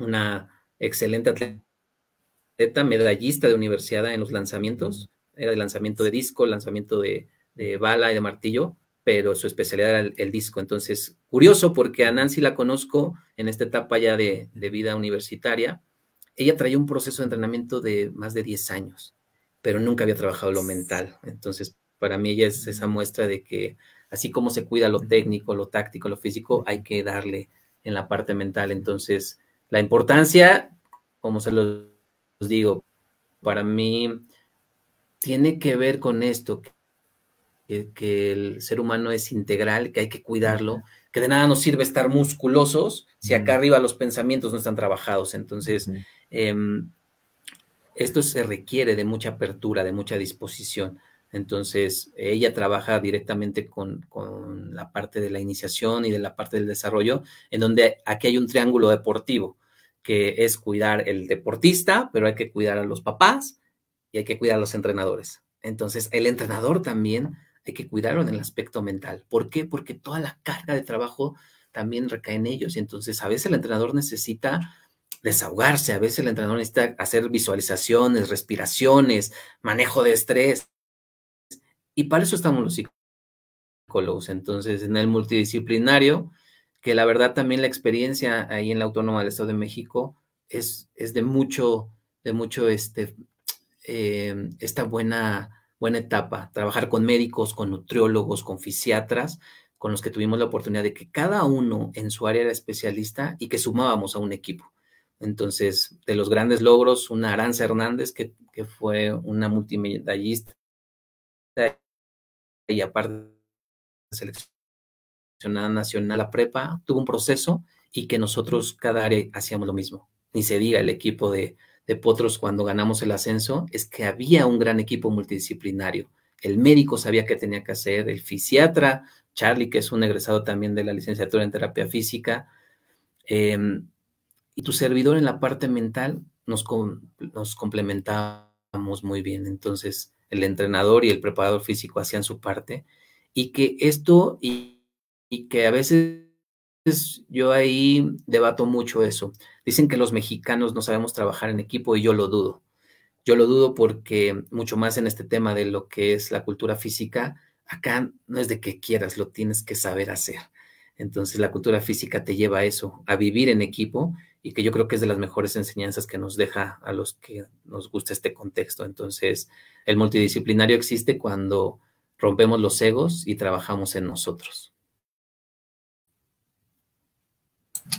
una excelente atleta, medallista de universidad en los lanzamientos. Era el lanzamiento de disco, lanzamiento de, de bala y de martillo, pero su especialidad era el, disco. Entonces, curioso porque a Nancy la conozco en esta etapa ya de, de vida universitaria. Ella traía un proceso de entrenamiento de más de 10 años, pero nunca había trabajado lo mental. Entonces, para mí ella es esa muestra de que así como se cuida lo técnico, lo táctico, lo físico, hay que darle en la parte mental. Entonces, la importancia, como se los digo, para mí tiene que ver con esto, que, el ser humano es integral, que hay que cuidarlo, que de nada nos sirve estar musculosos si acá arriba los pensamientos no están trabajados. Entonces, em, esto se requiere de mucha apertura, de mucha disposición. Entonces, ella trabaja directamente con, la parte de la iniciación y de la parte del desarrollo, en donde aquí hay un triángulo deportivo, que es cuidar el deportista, pero hay que cuidar a los papás y hay que cuidar a los entrenadores. Entonces, el entrenador también hay que cuidarlo en el aspecto mental. ¿Por qué? Porque toda la carga de trabajo también recae en ellos. Y entonces, a veces el entrenador necesita desahogarse, a veces el entrenador necesita hacer visualizaciones, respiraciones, manejo de estrés y para eso estamos los psicólogos. Entonces, en el multidisciplinario, que la verdad también la experiencia ahí en la Autónoma del Estado de México es, es de mucho, de mucho este, em, esta buena, buena etapa. Trabajar con médicos, con nutriólogos, con fisiatras, con los que tuvimos la oportunidad de que cada uno en su área era especialista y que sumábamos a un equipo. Entonces, de los grandes logros, una Aranza Hernández, que, que fue una multimedallista y aparte seleccionada nacional la prepa, tuvo un proceso y que nosotros cada área hacíamos lo mismo. Ni se diga el equipo de, Potros cuando ganamos el ascenso, es que había un gran equipo multidisciplinario. El médico sabía qué tenía que hacer, el fisiatra, Charlie, que es un egresado también de la licenciatura en terapia física, em, y tu servidor en la parte mental nos, nos complementábamos muy bien. Entonces, el entrenador y el preparador físico hacían su parte, y que esto, y, que a veces yo ahí debato mucho eso. Dicen que los mexicanos no sabemos trabajar en equipo y yo lo dudo. Yo lo dudo porque mucho más en este tema de lo que es la cultura física, acá no es de que quieras, lo tienes que saber hacer. Entonces la cultura física te lleva a eso, a vivir en equipo y que yo creo que es de las mejores enseñanzas que nos deja a los que nos gusta este contexto. Entonces, el multidisciplinario existe cuando rompemos los egos y trabajamos en nosotros.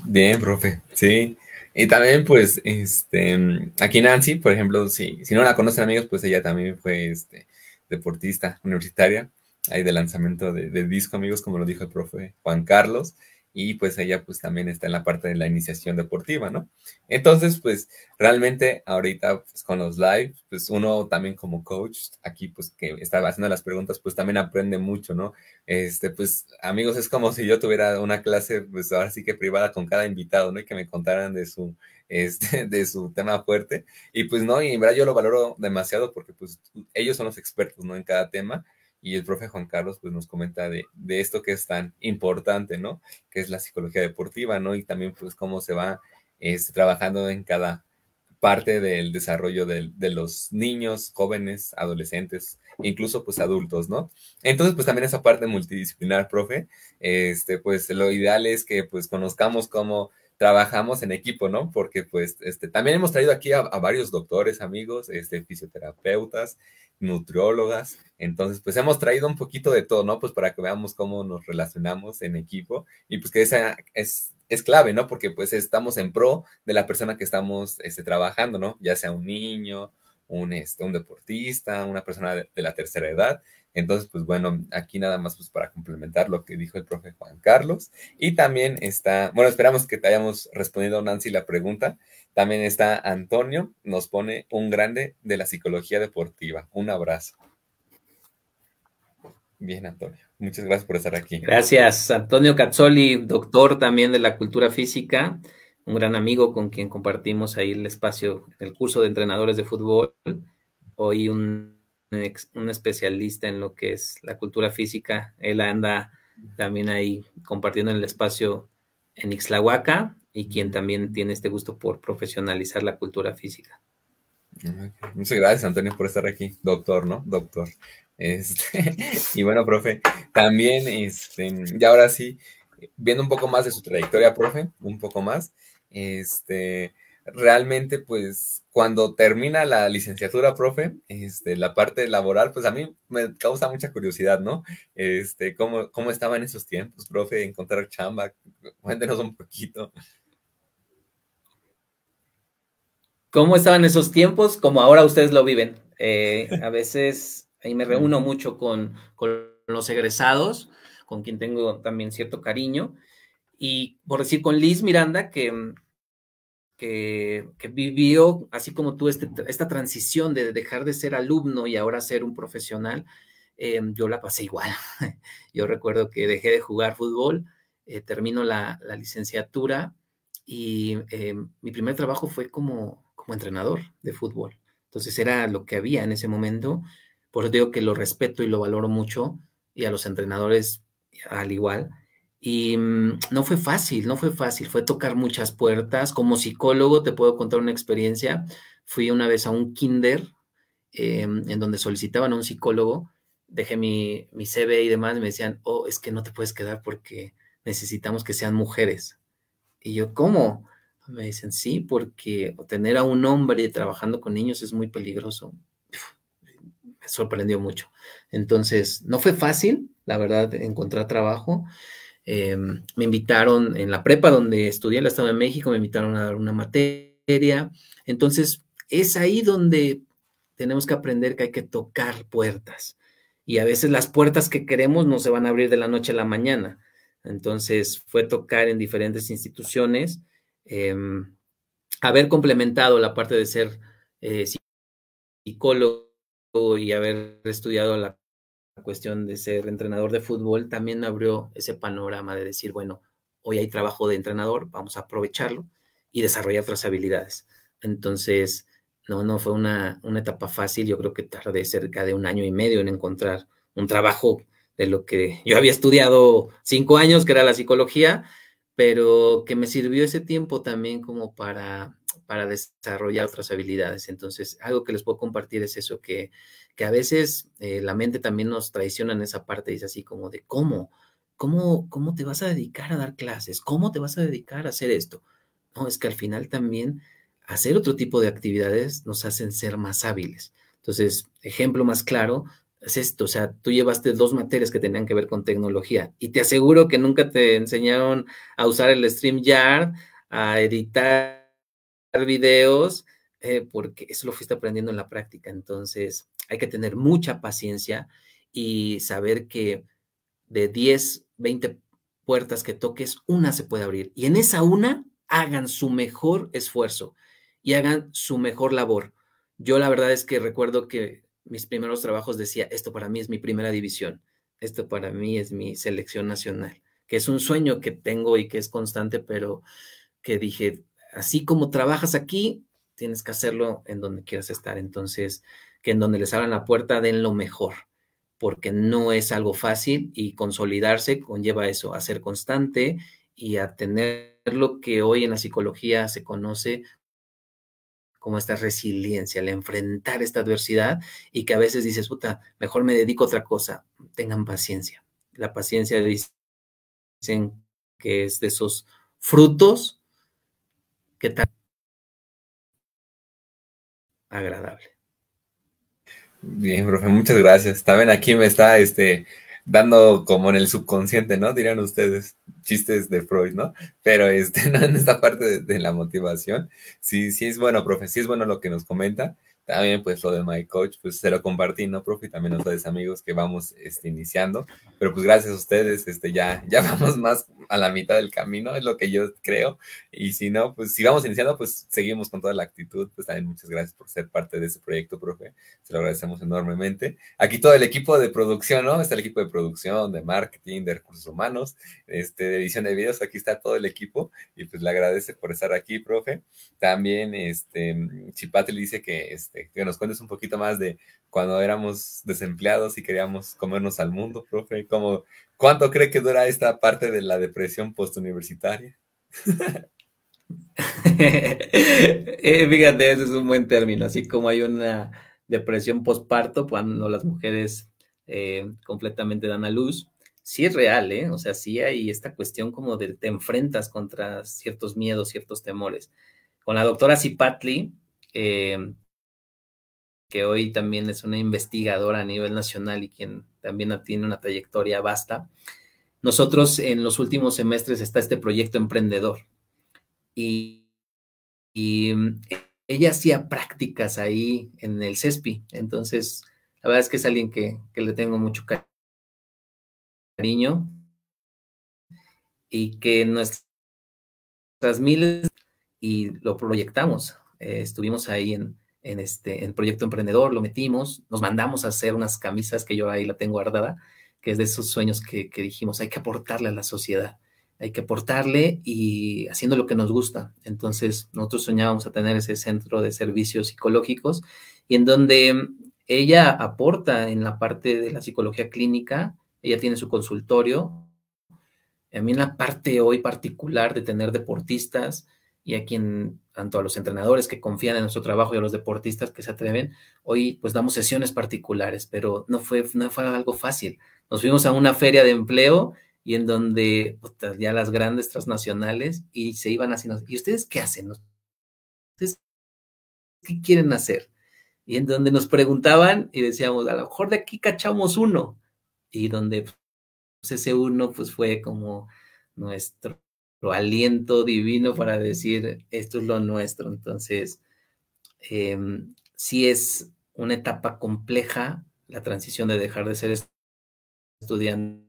Bien, profe, sí. Y también, pues, este, aquí Nancy, por ejemplo, si, si no la conocen amigos, pues ella también fue este, deportista universitaria, ahí de lanzamiento de disco, amigos, como lo dijo el profe Juan Carlos y pues ella pues también está en la parte de la iniciación deportiva, ¿no? Entonces, pues realmente ahorita pues, con los lives, pues uno también como coach aquí pues que está haciendo las preguntas, pues también aprende mucho, ¿no? Este, pues amigos, es como si yo tuviera una clase pues ahora sí que privada con cada invitado, ¿no? Y que me contaran de su este, de su tema fuerte y pues no, y en verdad yo lo valoro demasiado porque pues ellos son los expertos, ¿no? En cada tema y el profe Juan Carlos pues, nos comenta de, esto que es tan importante, ¿no? Que es la psicología deportiva, ¿no? Y también pues cómo se va este, trabajando en cada parte del desarrollo de, los niños, jóvenes, adolescentes, incluso pues adultos, ¿no? Entonces pues también esa parte multidisciplinar, profe, este, pues lo ideal es que pues conozcamos cómo trabajamos en equipo, ¿no? Porque pues este, también hemos traído aquí a, varios doctores, amigos, este, fisioterapeutas, nutriólogas. Entonces, pues hemos traído un poquito de todo, ¿no? Pues para que veamos cómo nos relacionamos en equipo y pues que esa es, es clave, ¿no? Porque pues estamos en pro de la persona que estamos este, trabajando, ¿no? Ya sea un niño, un, este, un deportista, una persona de, la tercera edad. Entonces, pues bueno, aquí nada más pues para complementar lo que dijo el profe Juan Carlos. Y también está, bueno, esperamos que te hayamos respondido, Nancy, la pregunta. También está Antonio, nos pone un grande de la psicología deportiva. Un abrazo. Bien, Antonio. Muchas gracias por estar aquí. Gracias, Antonio Cazzoli, doctor también de la cultura física, un gran amigo con quien compartimos ahí el espacio, el curso de entrenadores de fútbol. Hoy un, especialista en lo que es la cultura física. Él anda también ahí compartiendo el espacio en Ixlahuaca y quien también tiene este gusto por profesionalizar la cultura física. Ah, Muchas gracias, Antonio, por estar aquí, doctor, ¿no? Doctor. Este, y bueno, profe, también, este, y ahora sí, viendo un poco más de su trayectoria, profe, un poco más, este, realmente, pues, cuando termina la licenciatura, profe, este, la parte laboral, pues a mí me causa mucha curiosidad, ¿no? Este, ¿cómo, cómo estaba en esos tiempos, profe, encontrar chamba? Cuéntenos un poquito. cómo estaban esos tiempos, como ahora ustedes lo viven. Eh, a veces ahí me reúno mucho con, con los egresados, con quien tengo también cierto cariño. Y por decir con Liz Miranda, que, que, vivió, así como tú, este, esta transición de dejar de ser alumno y ahora ser un profesional, eh, yo la pasé igual. yo recuerdo que dejé de jugar fútbol, eh, termino la, la licenciatura y mi primer trabajo fue como como entrenador de fútbol. Entonces era lo que había en ese momento. Por eso digo que lo respeto y lo valoro mucho y a los entrenadores al igual. Y mm, no fue fácil, no fue fácil, fue tocar muchas puertas. Como psicólogo te puedo contar una experiencia. Fui una vez a un kinder em, en donde solicitaban a un psicólogo, dejé mi, mi CV y demás, y me decían, oh, es que no te puedes quedar porque necesitamos que sean mujeres. Y yo, ¿cómo? Me dicen, sí, porque tener a un hombre trabajando con niños es muy peligroso. Me sorprendió mucho. Entonces, no fue fácil, la verdad, encontrar trabajo. Em, me invitaron en la prepa donde estudié en la Estado de México, me invitaron a dar una materia. Entonces, es ahí donde tenemos que aprender que hay que tocar puertas. Y a veces las puertas que queremos no se van a abrir de la noche a la mañana. Entonces, fue tocar en diferentes instituciones Em, haber complementado la parte de ser eh, psicólogo y haber estudiado la cuestión de ser entrenador de fútbol, también abrió ese panorama de decir, bueno, hoy hay trabajo de entrenador, vamos a aprovecharlo y desarrollar otras habilidades. Entonces, no, no fue una, una etapa fácil, yo creo que tardé cerca de un año y medio en encontrar un trabajo de lo que yo había estudiado cinco años, que era la psicología, pero que me sirvió ese tiempo también como para, para desarrollar otras habilidades. Entonces, algo que les puedo compartir es eso, que, que a veces eh, la mente también nos traiciona en esa parte, dice es así como de cómo, cómo, cómo te vas a dedicar a dar clases, cómo te vas a dedicar a hacer esto. No, es que al final también hacer otro tipo de actividades nos hacen ser más hábiles. Entonces, ejemplo más claro es esto, o sea, tú llevaste dos materias que tenían que ver con tecnología y te aseguro que nunca te enseñaron a usar el StreamYard, a editar videos, eh, porque eso lo fuiste aprendiendo en la práctica. Entonces, hay que tener mucha paciencia y saber que de 10, 20 puertas que toques, una se puede abrir. Y en esa una, hagan su mejor esfuerzo y hagan su mejor labor. Yo la verdad es que recuerdo que mis primeros trabajos decía, esto para mí es mi primera división, esto para mí es mi selección nacional, que es un sueño que tengo y que es constante, pero que dije, así como trabajas aquí, tienes que hacerlo en donde quieras estar. Entonces, que en donde les abran la puerta den lo mejor, porque no es algo fácil y consolidarse conlleva eso, a ser constante y a tener lo que hoy en la psicología se conoce como esta resiliencia, el enfrentar esta adversidad y que a veces dices, puta, mejor me dedico a otra cosa. Tengan paciencia. La paciencia dicen que es de esos frutos que tan agradable. Bien, profe, muchas gracias. También aquí me está este, dando como en el subconsciente, ¿no? Dirían ustedes, chistes de Freud, ¿no? Pero este, en esta parte de, la motivación, sí, sí es bueno, profe, sí es bueno lo que nos comenta. También, pues, lo de My Coach, pues, se lo compartí, ¿no, profe? Y también a ustedes, amigos, que vamos este, iniciando. Pero, pues, gracias a ustedes, este, ya, ya vamos más, a la mitad del camino, es lo que yo creo. Y si no, pues si vamos iniciando, pues seguimos con toda la actitud. Pues también muchas gracias por ser parte de ese proyecto, profe. Se lo agradecemos enormemente. Aquí todo el equipo de producción, ¿no? Está el equipo de producción, de marketing, de recursos humanos, este, de edición de videos. Aquí está todo el equipo y pues le agradece por estar aquí, profe. También, este, Chipate le dice que, este, que nos cuentes un poquito más de cuando éramos desempleados y queríamos comernos al mundo, profe? ¿Cómo, ¿Cuánto cree que dura esta parte de la depresión postuniversitaria? eh, fíjate, ese es un buen término. Así como hay una depresión postparto cuando las mujeres eh, completamente dan a luz, sí es real, ¿eh? O sea, sí hay esta cuestión como de te enfrentas contra ciertos miedos, ciertos temores. Con la doctora Zipatli, eh, que hoy también es una investigadora a nivel nacional y quien también tiene una trayectoria vasta. Nosotros en los últimos semestres está este proyecto emprendedor y, y mm, ella hacía prácticas ahí en el CESPI, entonces la verdad es que es alguien que, le tengo mucho cariño y que nuestras miles y lo proyectamos. Eh, estuvimos ahí en, en este en Proyecto Emprendedor, lo metimos, nos mandamos a hacer unas camisas que yo ahí la tengo guardada, que es de esos sueños que, que dijimos, hay que aportarle a la sociedad, hay que aportarle y haciendo lo que nos gusta. Entonces, nosotros soñábamos a tener ese centro de servicios psicológicos y en donde ella aporta en la parte de la psicología clínica, ella tiene su consultorio. A mí en la parte hoy particular de tener deportistas, y a quien, tanto a los entrenadores que confían en nuestro trabajo y a los deportistas que se atreven, hoy pues damos sesiones particulares, pero no fue, no fue algo fácil. Nos fuimos a una feria de empleo y en donde pues, ya las grandes transnacionales y se iban haciendo... ¿y ustedes qué hacen? ¿Ustedes qué quieren hacer? Y en donde nos preguntaban y decíamos, a lo mejor de aquí cachamos uno. Y donde pues, ese uno pues fue como nuestro lo aliento divino para decir, esto es lo nuestro. Entonces, em, si es una etapa compleja la transición de dejar de ser estudiante,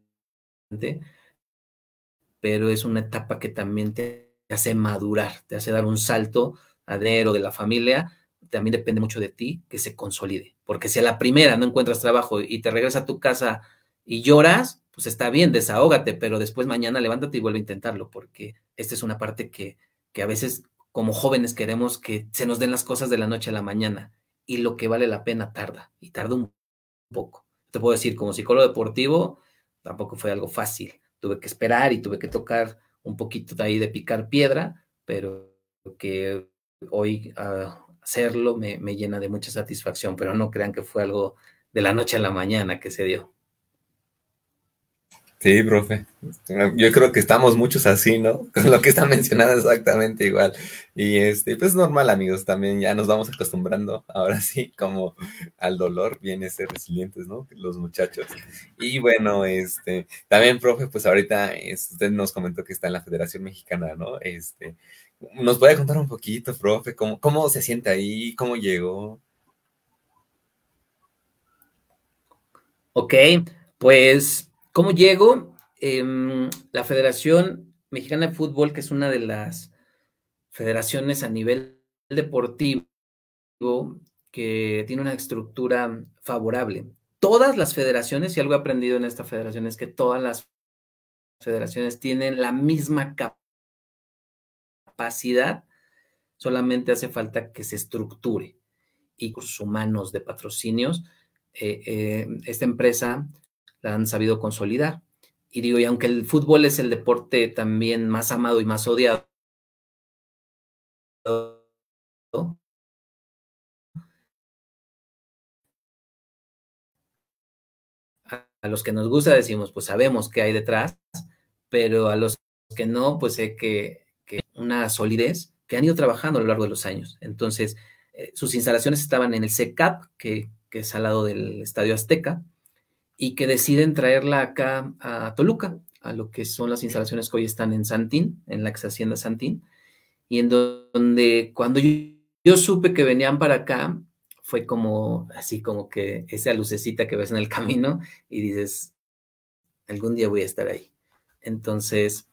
pero es una etapa que también te hace madurar, te hace dar un salto adero de la familia, también depende mucho de ti que se consolide, porque si a la primera no encuentras trabajo y te regresas a tu casa y lloras, pues está bien, desahógate, pero después mañana levántate y vuelve a intentarlo, porque esta es una parte que, que a veces como jóvenes queremos que se nos den las cosas de la noche a la mañana y lo que vale la pena tarda y tarda un poco. Te puedo decir, como psicólogo deportivo, tampoco fue algo fácil. Tuve que esperar y tuve que tocar un poquito de ahí de picar piedra, pero que hoy ah, hacerlo me, me llena de mucha satisfacción, pero no crean que fue algo de la noche a la mañana que se dio. Sí, profe. Yo creo que estamos muchos así, ¿no? Con lo que está mencionado exactamente igual. Y este, pues normal, amigos, también ya nos vamos acostumbrando ahora sí, como al dolor, viene ser resilientes, ¿no? Los muchachos. Y bueno, este, también, profe, pues ahorita este, usted nos comentó que está en la Federación Mexicana, ¿no? Este, nos puede contar un poquito, profe, cómo, cómo se siente ahí, cómo llegó. Ok, pues ¿Cómo llego? Em, la Federación Mexicana de Fútbol, que es una de las federaciones a nivel deportivo, que tiene una estructura favorable. Todas las federaciones, y algo he aprendido en esta federación es que todas las federaciones tienen la misma capacidad, solamente hace falta que se estructure y sus humanos de patrocinios. Eh, eh, esta empresa han sabido consolidar. Y digo, y aunque el fútbol es el deporte también más amado y más odiado, a los que nos gusta decimos, pues sabemos qué hay detrás, pero a los que no, pues sé que, una solidez que han ido trabajando a lo largo de los años. Entonces, eh, sus instalaciones estaban en el secap que es al lado del Estadio Azteca, y que deciden traerla acá a Toluca, a lo que son las instalaciones que hoy están en Santín, en la ex hacienda Santín, y en donde cuando yo, supe que venían para acá, fue como así como que esa lucecita que ves en el camino y dices, algún día voy a estar ahí. Entonces,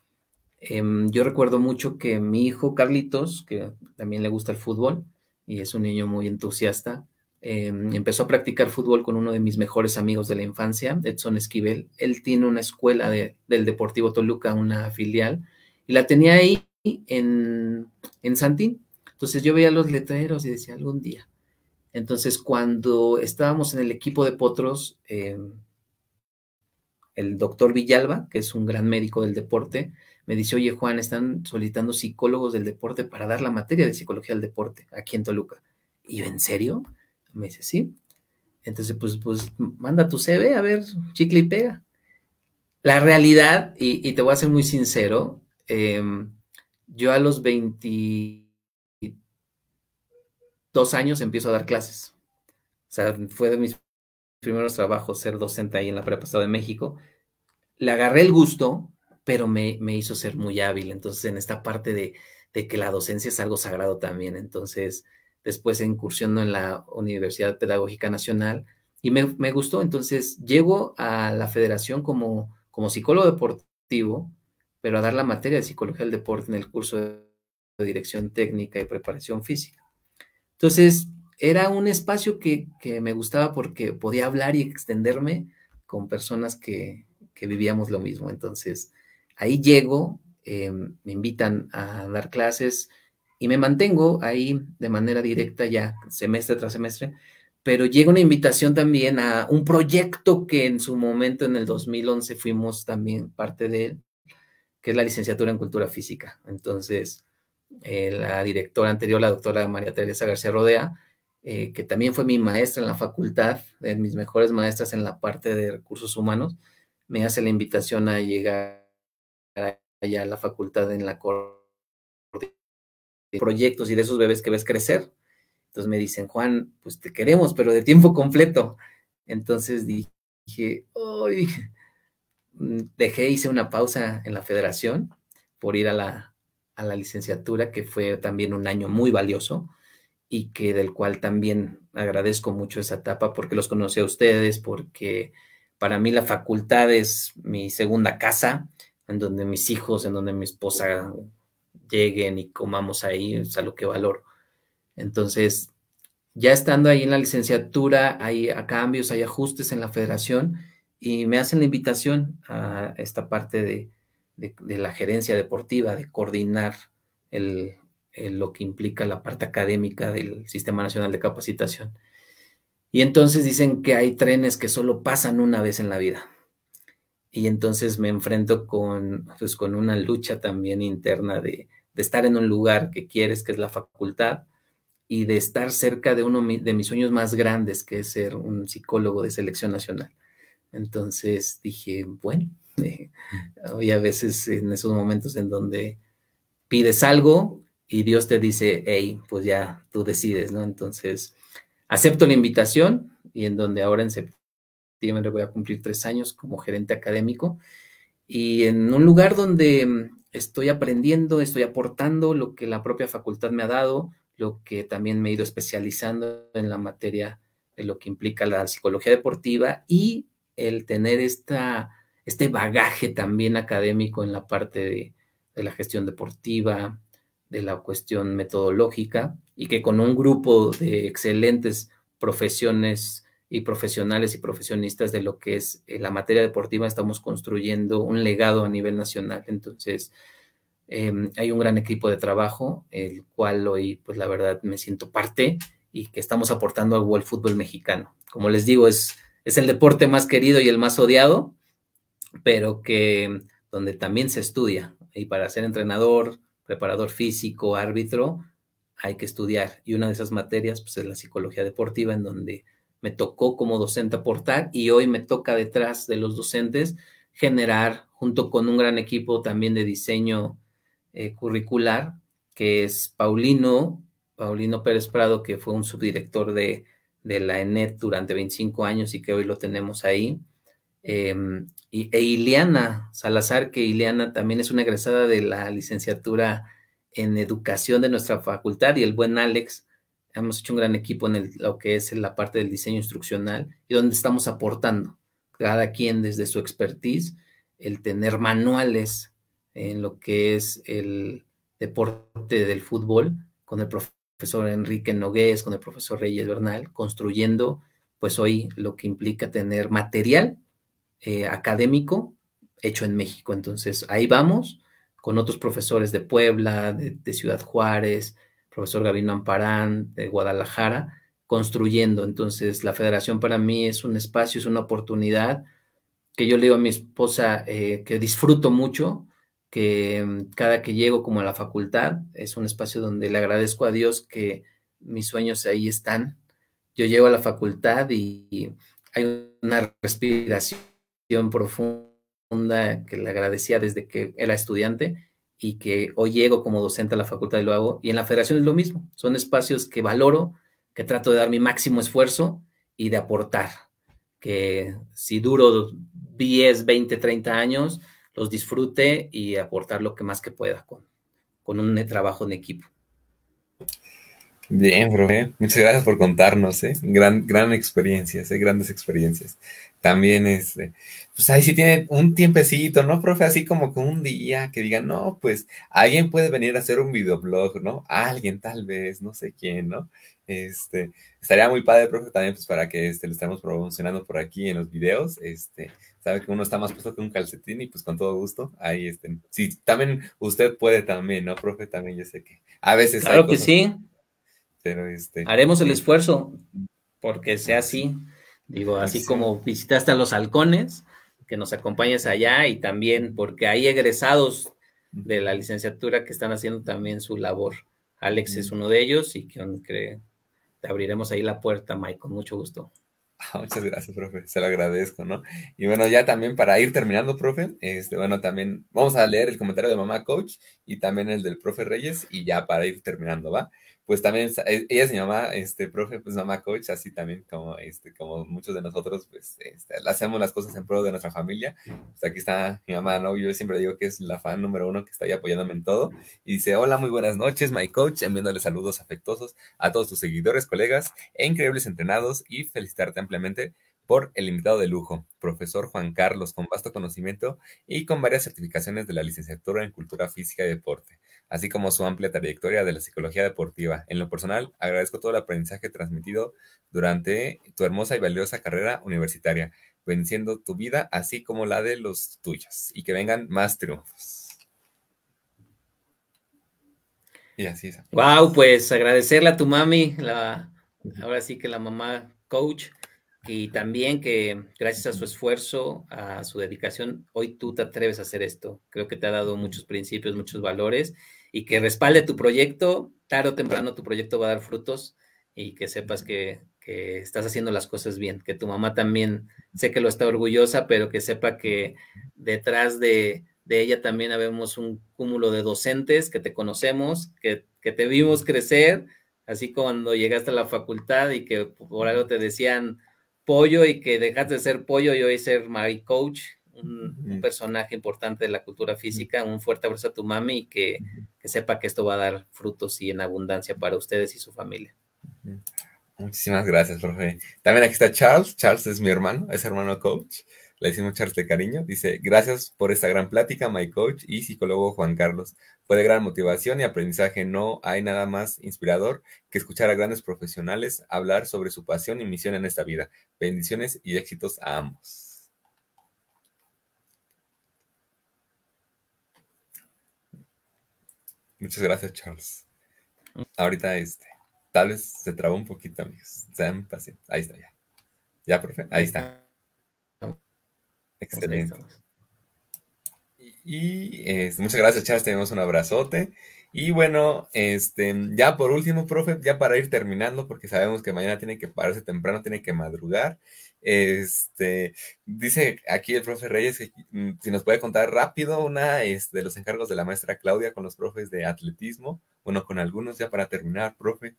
em, yo recuerdo mucho que mi hijo Carlitos, que también le gusta el fútbol y es un niño muy entusiasta, Em, empezó a practicar fútbol con uno de mis mejores amigos de la infancia, Edson Esquivel. Él tiene una escuela del Deportivo Toluca, una filial, y la tenía ahí en, en Santín. Entonces yo veía los letreros y decía, algún día. Entonces cuando estábamos en el equipo de Potros, em, el doctor Villalba, que es un gran médico del deporte, me dice, oye Juan, están solicitando psicólogos del deporte para dar la materia de psicología del deporte aquí en Toluca. Y yo, ¿en serio? Me dice, sí. Entonces, pues, pues, manda tu CV, a ver, chicle y pega. La realidad, y, y te voy a ser muy sincero, em, yo a los 22 años empiezo a dar clases. O sea, fue de mis primeros trabajos ser docente ahí en la prepa de México. Le agarré el gusto, pero me, me, hizo ser muy hábil. Entonces, en esta parte de, de que la docencia es algo sagrado también. Entonces, después incursionó en la Universidad Pedagógica Nacional y me, gustó. Entonces llego a la federación como, psicólogo deportivo, pero a dar la materia de psicología del deporte en el curso de dirección técnica y preparación física. Entonces, era un espacio que, me gustaba porque podía hablar y extenderme con personas que, vivíamos lo mismo. Entonces, ahí llego, eh, me invitan a dar clases y me mantengo ahí de manera directa ya semestre tras semestre, pero llega una invitación también a un proyecto que en su momento, en el 2011, fuimos también parte de él, que es la licenciatura en cultura física. Entonces, eh, la directora anterior, la doctora María Teresa García Rodea, eh, que también fue mi maestra en la facultad, de mis mejores maestras en la parte de recursos humanos, me hace la invitación a llegar allá a la facultad en la corte eh, proyectos y de esos bebés que ves crecer. Entonces me dicen, Juan, pues te queremos, pero de tiempo completo. Entonces dije, ¡ay! dejé, hice una pausa en la federación por ir a la, a la licenciatura, que fue también un año muy valioso y que del cual también agradezco mucho esa etapa porque los conocí a ustedes, porque para mí la facultad es mi segunda casa, en donde mis hijos, en donde mi esposa lleguen y comamos ahí, es lo que valoro. Entonces, ya estando ahí en la licenciatura, hay cambios, hay ajustes en la federación y me hacen la invitación a esta parte de, de, la gerencia deportiva, de coordinar lo que implica la parte académica del Sistema Nacional de Capacitación. Y entonces dicen que hay trenes que solo pasan una vez en la vida. Y entonces me enfrento con, pues, con una lucha también interna de, de estar en un lugar que quieres, que es la facultad, y de estar cerca de uno de mis sueños más grandes, que es ser un psicólogo de selección nacional. Entonces dije, bueno, eh, hoy a veces en esos momentos en donde pides algo y Dios te dice, hey, pues ya tú decides, ¿no? Entonces acepto la invitación y en donde ahora en septiembre voy a cumplir tres años como gerente académico y en un lugar donde estoy aprendiendo, estoy aportando lo que la propia facultad me ha dado, lo que también me he ido especializando en la materia de lo que implica la psicología deportiva y el tener esta, este bagaje también académico en la parte de, de la gestión deportiva, de la cuestión metodológica y que con un grupo de excelentes profesiones y profesionales y profesionistas de lo que es eh, la materia deportiva, estamos construyendo un legado a nivel nacional. Entonces, em, hay un gran equipo de trabajo, el cual hoy, pues la verdad, me siento parte y que estamos aportando algo al fútbol mexicano. Como les digo, es, es el deporte más querido y el más odiado, pero que donde también se estudia. Y para ser entrenador, preparador físico, árbitro, hay que estudiar. Y una de esas materias pues, es la psicología deportiva, en donde me tocó como docente aportar y hoy me toca detrás de los docentes generar, junto con un gran equipo también de diseño eh, curricular, que es Paulino, Paulino Pérez Prado, que fue un subdirector de, de la ENET durante 25 años y que hoy lo tenemos ahí. Em, y, e Ileana Salazar, que Ileana también es una egresada de la licenciatura en educación de nuestra facultad y el buen Alex hemos hecho un gran equipo en lo que es la parte del diseño instruccional y donde estamos aportando cada quien desde su expertise el tener manuales en lo que es el deporte del fútbol con el profesor Enrique Nogués, con el profesor Reyes Bernal, construyendo pues hoy lo que implica tener material eh, académico hecho en México. Entonces ahí vamos con otros profesores de Puebla, de Ciudad Juárez, profesor Gabino Amparán de Guadalajara, construyendo. Entonces, la federación para mí es un espacio, es una oportunidad que yo le digo a mi esposa eh, que disfruto mucho, que mm, cada que llego como a la facultad es un espacio donde le agradezco a Dios que mis sueños ahí están. Yo llego a la facultad y hay una respiración profunda que le agradecía desde que era estudiante y que hoy llego como docente a la facultad y lo hago. Y en la federación es lo mismo, son espacios que valoro, que trato de dar mi máximo esfuerzo y de aportar, que si duro 10, 20, 30 años, los disfrute y aportar lo que más que pueda con, con un trabajo en equipo. Bien, profe. Muchas gracias por contarnos, ¿eh? Gran, gran experiencias, ¿eh? Grandes experiencias. También, este, pues ahí sí tienen un tiempecito, ¿no, profe? Así como que un día que digan, no, pues alguien puede venir a hacer un videoblog, ¿no? Alguien tal vez, no sé quién, ¿no? Este, estaría muy padre, profe, también, pues para que este, lo estemos promocionando por aquí en los videos, este, sabe que uno está más puesto que un calcetín y pues con todo gusto, ahí, estén. sí, también usted puede también, ¿no, profe? También yo sé que a veces. Claro que sí. Este, Haremos el esfuerzo porque sea así. Digo, así como visitaste a los halcones, que nos acompañes allá y también porque hay egresados de la licenciatura que están haciendo también su labor. Alex es uno de ellos y que te abriremos ahí la puerta, Mike, con mucho gusto. Muchas gracias, profe. Se lo agradezco, ¿no? Y bueno, ya también para ir terminando, profe, este, bueno, también vamos a leer el comentario de mamá coach y también el del profe Reyes y ya para ir terminando, ¿va? Pues también, eh, ella es mi mamá, este, profe, pues mamá coach, así también como, este, como muchos de nosotros, pues, este, hacemos las cosas en pro de nuestra familia. Pues aquí está mi mamá, ¿no? Yo siempre digo que es la fan número uno que está ahí apoyándome en todo. Y dice, hola, muy buenas noches, my coach, enviándole saludos afectuosos a todos tus seguidores, colegas e increíbles entrenados y felicitarte por el invitado de lujo, profesor Juan Carlos, con vasto conocimiento y con varias certificaciones de la licenciatura en Cultura Física y Deporte, así como su amplia trayectoria de la psicología deportiva. En lo personal, agradezco todo el aprendizaje transmitido durante tu hermosa y valiosa carrera universitaria, venciendo tu vida así como la de los tuyos, y que vengan más triunfos. Y así es. Wow, pues agradecerle a tu mami, la, ahora sí que la mamá coach y también que gracias a su esfuerzo, a su dedicación, hoy tú te atreves a hacer esto. Creo que te ha dado muchos principios, muchos valores y que respalde tu proyecto. Tarde o temprano tu proyecto va a dar frutos y que sepas que, que estás haciendo las cosas bien, que tu mamá también sé que lo está orgullosa, pero que sepa que detrás de, de ella también habemos un cúmulo de docentes que te conocemos, que, que te vimos crecer, así cuando llegaste a la facultad y que por algo te decían pollo y que dejas de ser pollo y hoy ser my coach, un, personaje importante de la cultura física. Un fuerte abrazo a tu mami y que, que, sepa que esto va a dar frutos y en abundancia para ustedes y su familia. Muchísimas gracias, profe. También aquí está Charles. Charles es mi hermano, es hermano coach le hicimos Charles de cariño, dice, gracias por esta gran plática, my coach y psicólogo Juan Carlos. Fue de gran motivación y aprendizaje. No hay nada más inspirador que escuchar a grandes profesionales hablar sobre su pasión y misión en esta vida. Bendiciones y éxitos a ambos. Muchas gracias, Charles. Ahorita este, tal vez se trabó un poquito, amigos. Sean pacientes. Ahí está ya. Ya, profe. Ahí está. Excelente. Y este, muchas gracias, te Tenemos un abrazote. Y bueno, este, ya por último, profe, ya para ir terminando, porque sabemos que mañana tiene que pararse temprano, tiene que madrugar. Este, dice aquí el profe Reyes que mm, si nos puede contar rápido una este, de los encargos de la maestra Claudia con los profes de atletismo, bueno, con algunos ya para terminar, profe.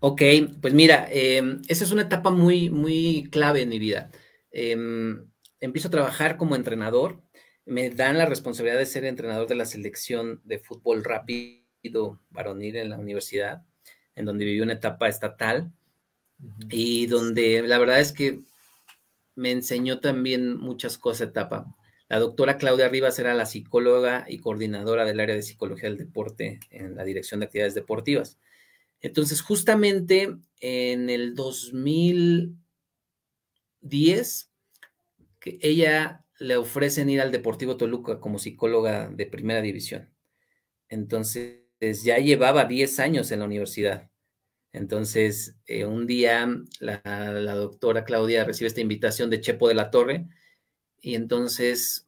Ok, pues mira, em, esa es una etapa muy, muy clave en mi vida. Em, empiezo a trabajar como entrenador, me dan la responsabilidad de ser entrenador de la selección de fútbol rápido varonil en la universidad, en donde viví una etapa estatal y donde la verdad es que me enseñó también muchas cosas etapa. La doctora Claudia Rivas era la psicóloga y coordinadora del área de psicología del deporte en la Dirección de Actividades Deportivas. Entonces, justamente en el 2010, que ella le ofrecen ir al Deportivo Toluca como psicóloga de primera división. Entonces, ya llevaba 10 años en la universidad. Entonces, eh, un día la, doctora Claudia recibe esta invitación de Chepo de la Torre y entonces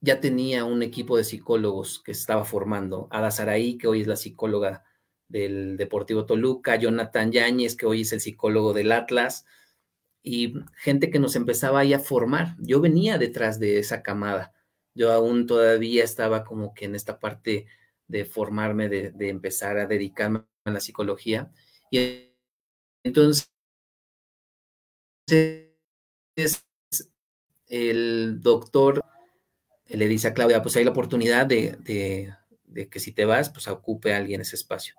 ya tenía un equipo de psicólogos que estaba formando. Ada Saraí, que hoy es la psicóloga del Deportivo Toluca, Jonathan Yáñez, que hoy es el psicólogo del Atlas, y gente que nos empezaba ahí a formar. Yo venía detrás de esa camada. Yo aún todavía estaba como que en esta parte de formarme, de, empezar a dedicarme a la psicología. Y entonces, el doctor le dice a Claudia, pues hay la oportunidad de, de que si te vas, pues ocupe a alguien ese espacio.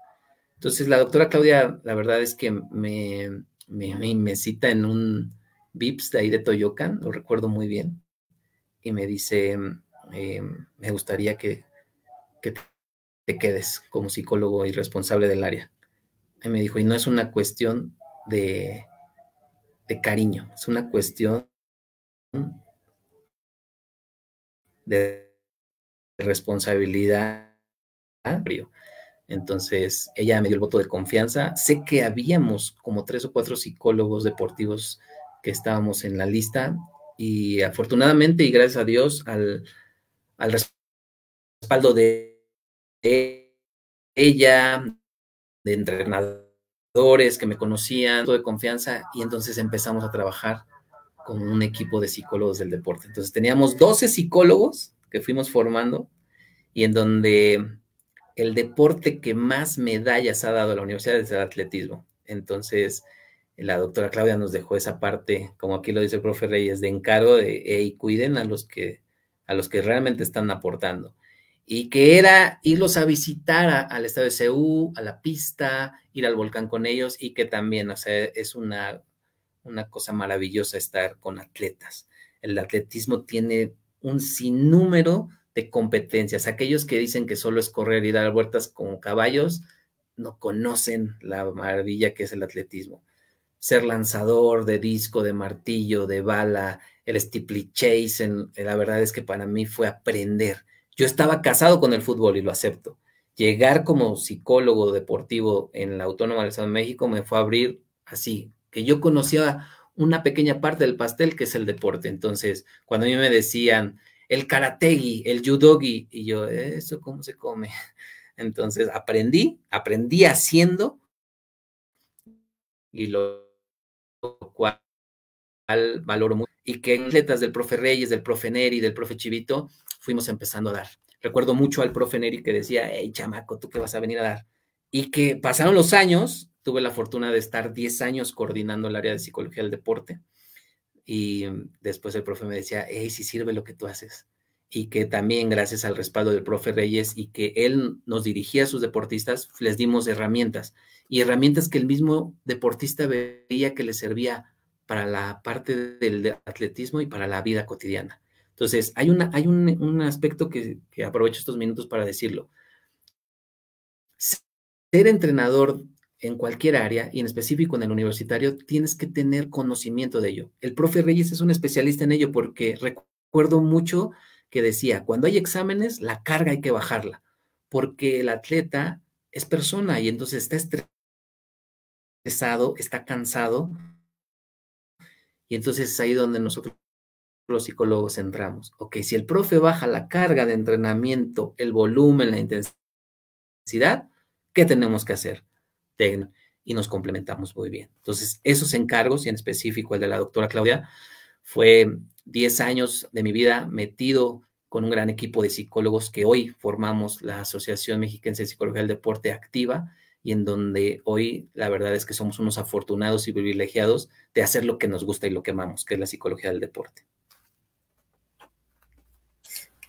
Entonces, la doctora Claudia, la verdad es que me, me, cita en un VIPS de ahí de Toyocan, lo recuerdo muy bien, y me dice, em, me gustaría que, que te quedes como psicólogo y responsable del área. Y me dijo, y no es una cuestión de, de cariño, es una cuestión de responsabilidad. Entonces, ella me dio el voto de confianza. Sé que habíamos como tres o cuatro psicólogos deportivos que estábamos en la lista y afortunadamente y gracias a Dios al, respaldo de, de ella, de entrenadores que me conocían, de confianza, y entonces empezamos a trabajar con un equipo de psicólogos del deporte. Entonces teníamos 12 psicólogos que fuimos formando y en donde el deporte que más medallas ha dado a la universidad es el atletismo. Entonces, la doctora Claudia nos dejó esa parte, como aquí lo dice el profe Reyes, de encargo de, cuiden a los que, a los que realmente están aportando. Y que era irlos a visitar al estado de seúl a la pista, ir al volcán con ellos y que también, o sea, es una, una cosa maravillosa estar con atletas. El atletismo tiene un sinnúmero competencias. Aquellos que dicen que solo es correr y dar vueltas con caballos, no conocen la maravilla que es el atletismo. Ser lanzador de disco, de martillo, de bala, el steeple chase, eh, la verdad es que para mí fue aprender. Yo estaba casado con el fútbol y lo acepto. Llegar como psicólogo deportivo en la Autónoma del Estado de México me fue a abrir así, que yo conocía una pequeña parte del pastel que es el deporte. Entonces, cuando a mí me decían, el karategi, el judogi, y yo, ¿eso cómo se come? Entonces aprendí, aprendí haciendo, y lo cual valoro mucho. Y que letras del profe Reyes, del profe Neri, del profe Chivito, fuimos empezando a dar. Recuerdo mucho al profe Neri que decía, hey, chamaco, ¿tú qué vas a venir a dar? Y que pasaron los años, tuve la fortuna de estar 10 años coordinando el área de psicología del deporte y mm, después el profe me decía, hey, si sirve lo que tú haces. Y que también gracias al respaldo del profe Reyes y que él nos dirigía a sus deportistas, les dimos herramientas. Y herramientas que el mismo deportista veía que le servía para la parte del atletismo y para la vida cotidiana. Entonces, hay, una, hay un, aspecto que aprovecho estos minutos para decirlo. Ser entrenador en cualquier área y en específico en el universitario, tienes que tener conocimiento de ello. El profe Reyes es un especialista en ello porque recuerdo mucho que decía, cuando hay exámenes, la carga hay que bajarla, porque el atleta es persona y entonces está estresado, está cansado, y entonces es ahí donde nosotros los psicólogos entramos. Ok, si el profe baja la carga de entrenamiento, el volumen, la intensidad, ¿qué tenemos que hacer? y nos complementamos muy bien. Entonces, esos encargos, y en específico el de la doctora Claudia, fue 10 años de mi vida metido con un gran equipo de psicólogos que hoy formamos la Asociación mexicana de Psicología del Deporte Activa y en donde hoy la verdad es que somos unos afortunados y privilegiados de hacer lo que nos gusta y lo que amamos, que es la psicología del deporte.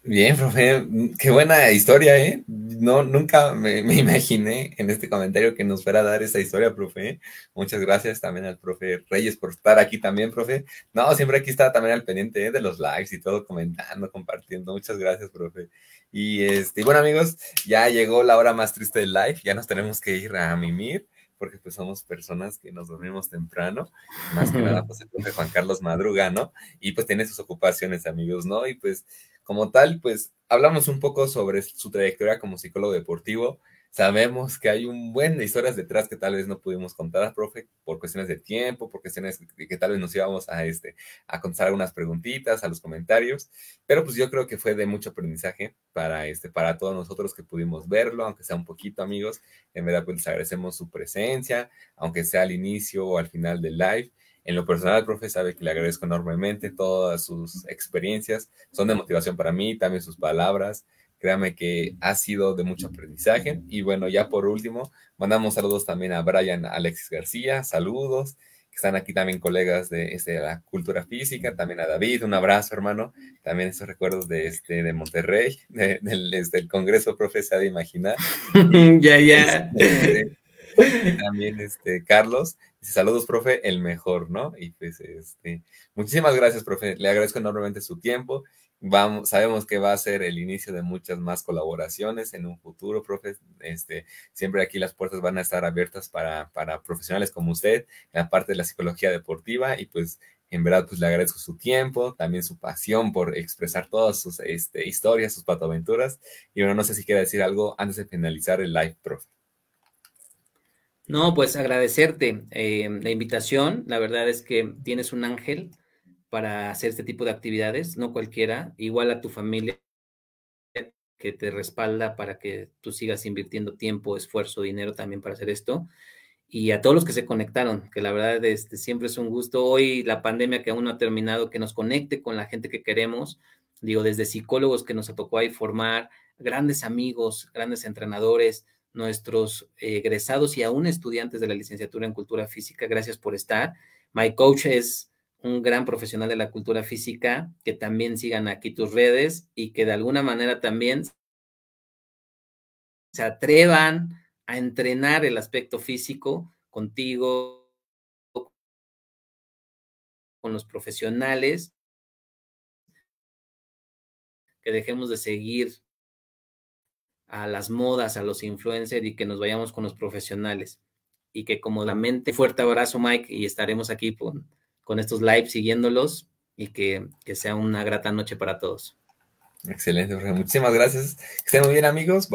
Bien, profe, qué buena historia, ¿eh? No, nunca me, imaginé en este comentario que nos fuera a dar esa historia, profe. Muchas gracias también al profe Reyes por estar aquí también, profe. No, siempre aquí está también al pendiente ¿eh? de los likes y todo, comentando, compartiendo. Muchas gracias, profe. Y, este, bueno, amigos, ya llegó la hora más triste del live. Ya nos tenemos que ir a mimir porque pues somos personas que nos dormimos temprano, más que nada pues el profe Juan Carlos madruga, ¿no? Y pues tiene sus ocupaciones, amigos, ¿no? Y pues como tal, pues hablamos un poco sobre su trayectoria como psicólogo deportivo. Sabemos que hay un buen de historias detrás que tal vez no pudimos contar, profe, por cuestiones de tiempo, por cuestiones que, tal vez nos íbamos a, este, a contestar algunas preguntitas, a los comentarios, pero pues yo creo que fue de mucho aprendizaje para, este, para todos nosotros que pudimos verlo, aunque sea un poquito, amigos. En verdad, pues les agradecemos su presencia, aunque sea al inicio o al final del live. En lo personal, profe sabe que le agradezco enormemente todas sus experiencias, son de motivación para mí, también sus palabras. Créame que ha sido de mucho aprendizaje. Y bueno, ya por último, mandamos saludos también a Brian Alexis García, saludos que están aquí también colegas de, este, la cultura física, también a David, un abrazo hermano, también esos recuerdos de, este, de Monterrey, del, este, Congreso Profe se de imaginar. Ya, ya. Este, También este, Carlos, saludos, profe, el mejor, ¿no? Y pues, este, muchísimas gracias, profe, le agradezco enormemente su tiempo. Vamos, sabemos que va a ser el inicio de muchas más colaboraciones en un futuro, profe. Este, siempre aquí las puertas van a estar abiertas para, profesionales como usted, aparte la parte de la psicología deportiva, y pues en verdad, pues le agradezco su tiempo, también su pasión por expresar todas sus este, historias, sus patoaventuras. Y bueno, no sé si quiere decir algo antes de finalizar el live, profe. No, pues agradecerte eh, la invitación. La verdad es que tienes un ángel para hacer este tipo de actividades, no cualquiera, igual a tu familia que te respalda para que tú sigas invirtiendo tiempo, esfuerzo, dinero también para hacer esto. Y a todos los que se conectaron, que la verdad este, siempre es un gusto. Hoy la pandemia que aún no ha terminado, que nos conecte con la gente que queremos. Digo, desde psicólogos que nos tocó ahí formar, grandes amigos, grandes entrenadores, nuestros eh, egresados y aún estudiantes de la licenciatura en cultura física. Gracias por estar. My coach es un gran profesional de la cultura física, que también sigan aquí tus redes y que de alguna manera también se atrevan a entrenar el aspecto físico contigo, con los profesionales, que dejemos de seguir a las modas, a los influencers y que nos vayamos con los profesionales. Y que como la mente, fuerte abrazo Mike y estaremos aquí con, estos lives siguiéndolos y que, sea una grata noche para todos. Excelente, Muchísimas gracias. Que estén muy bien amigos.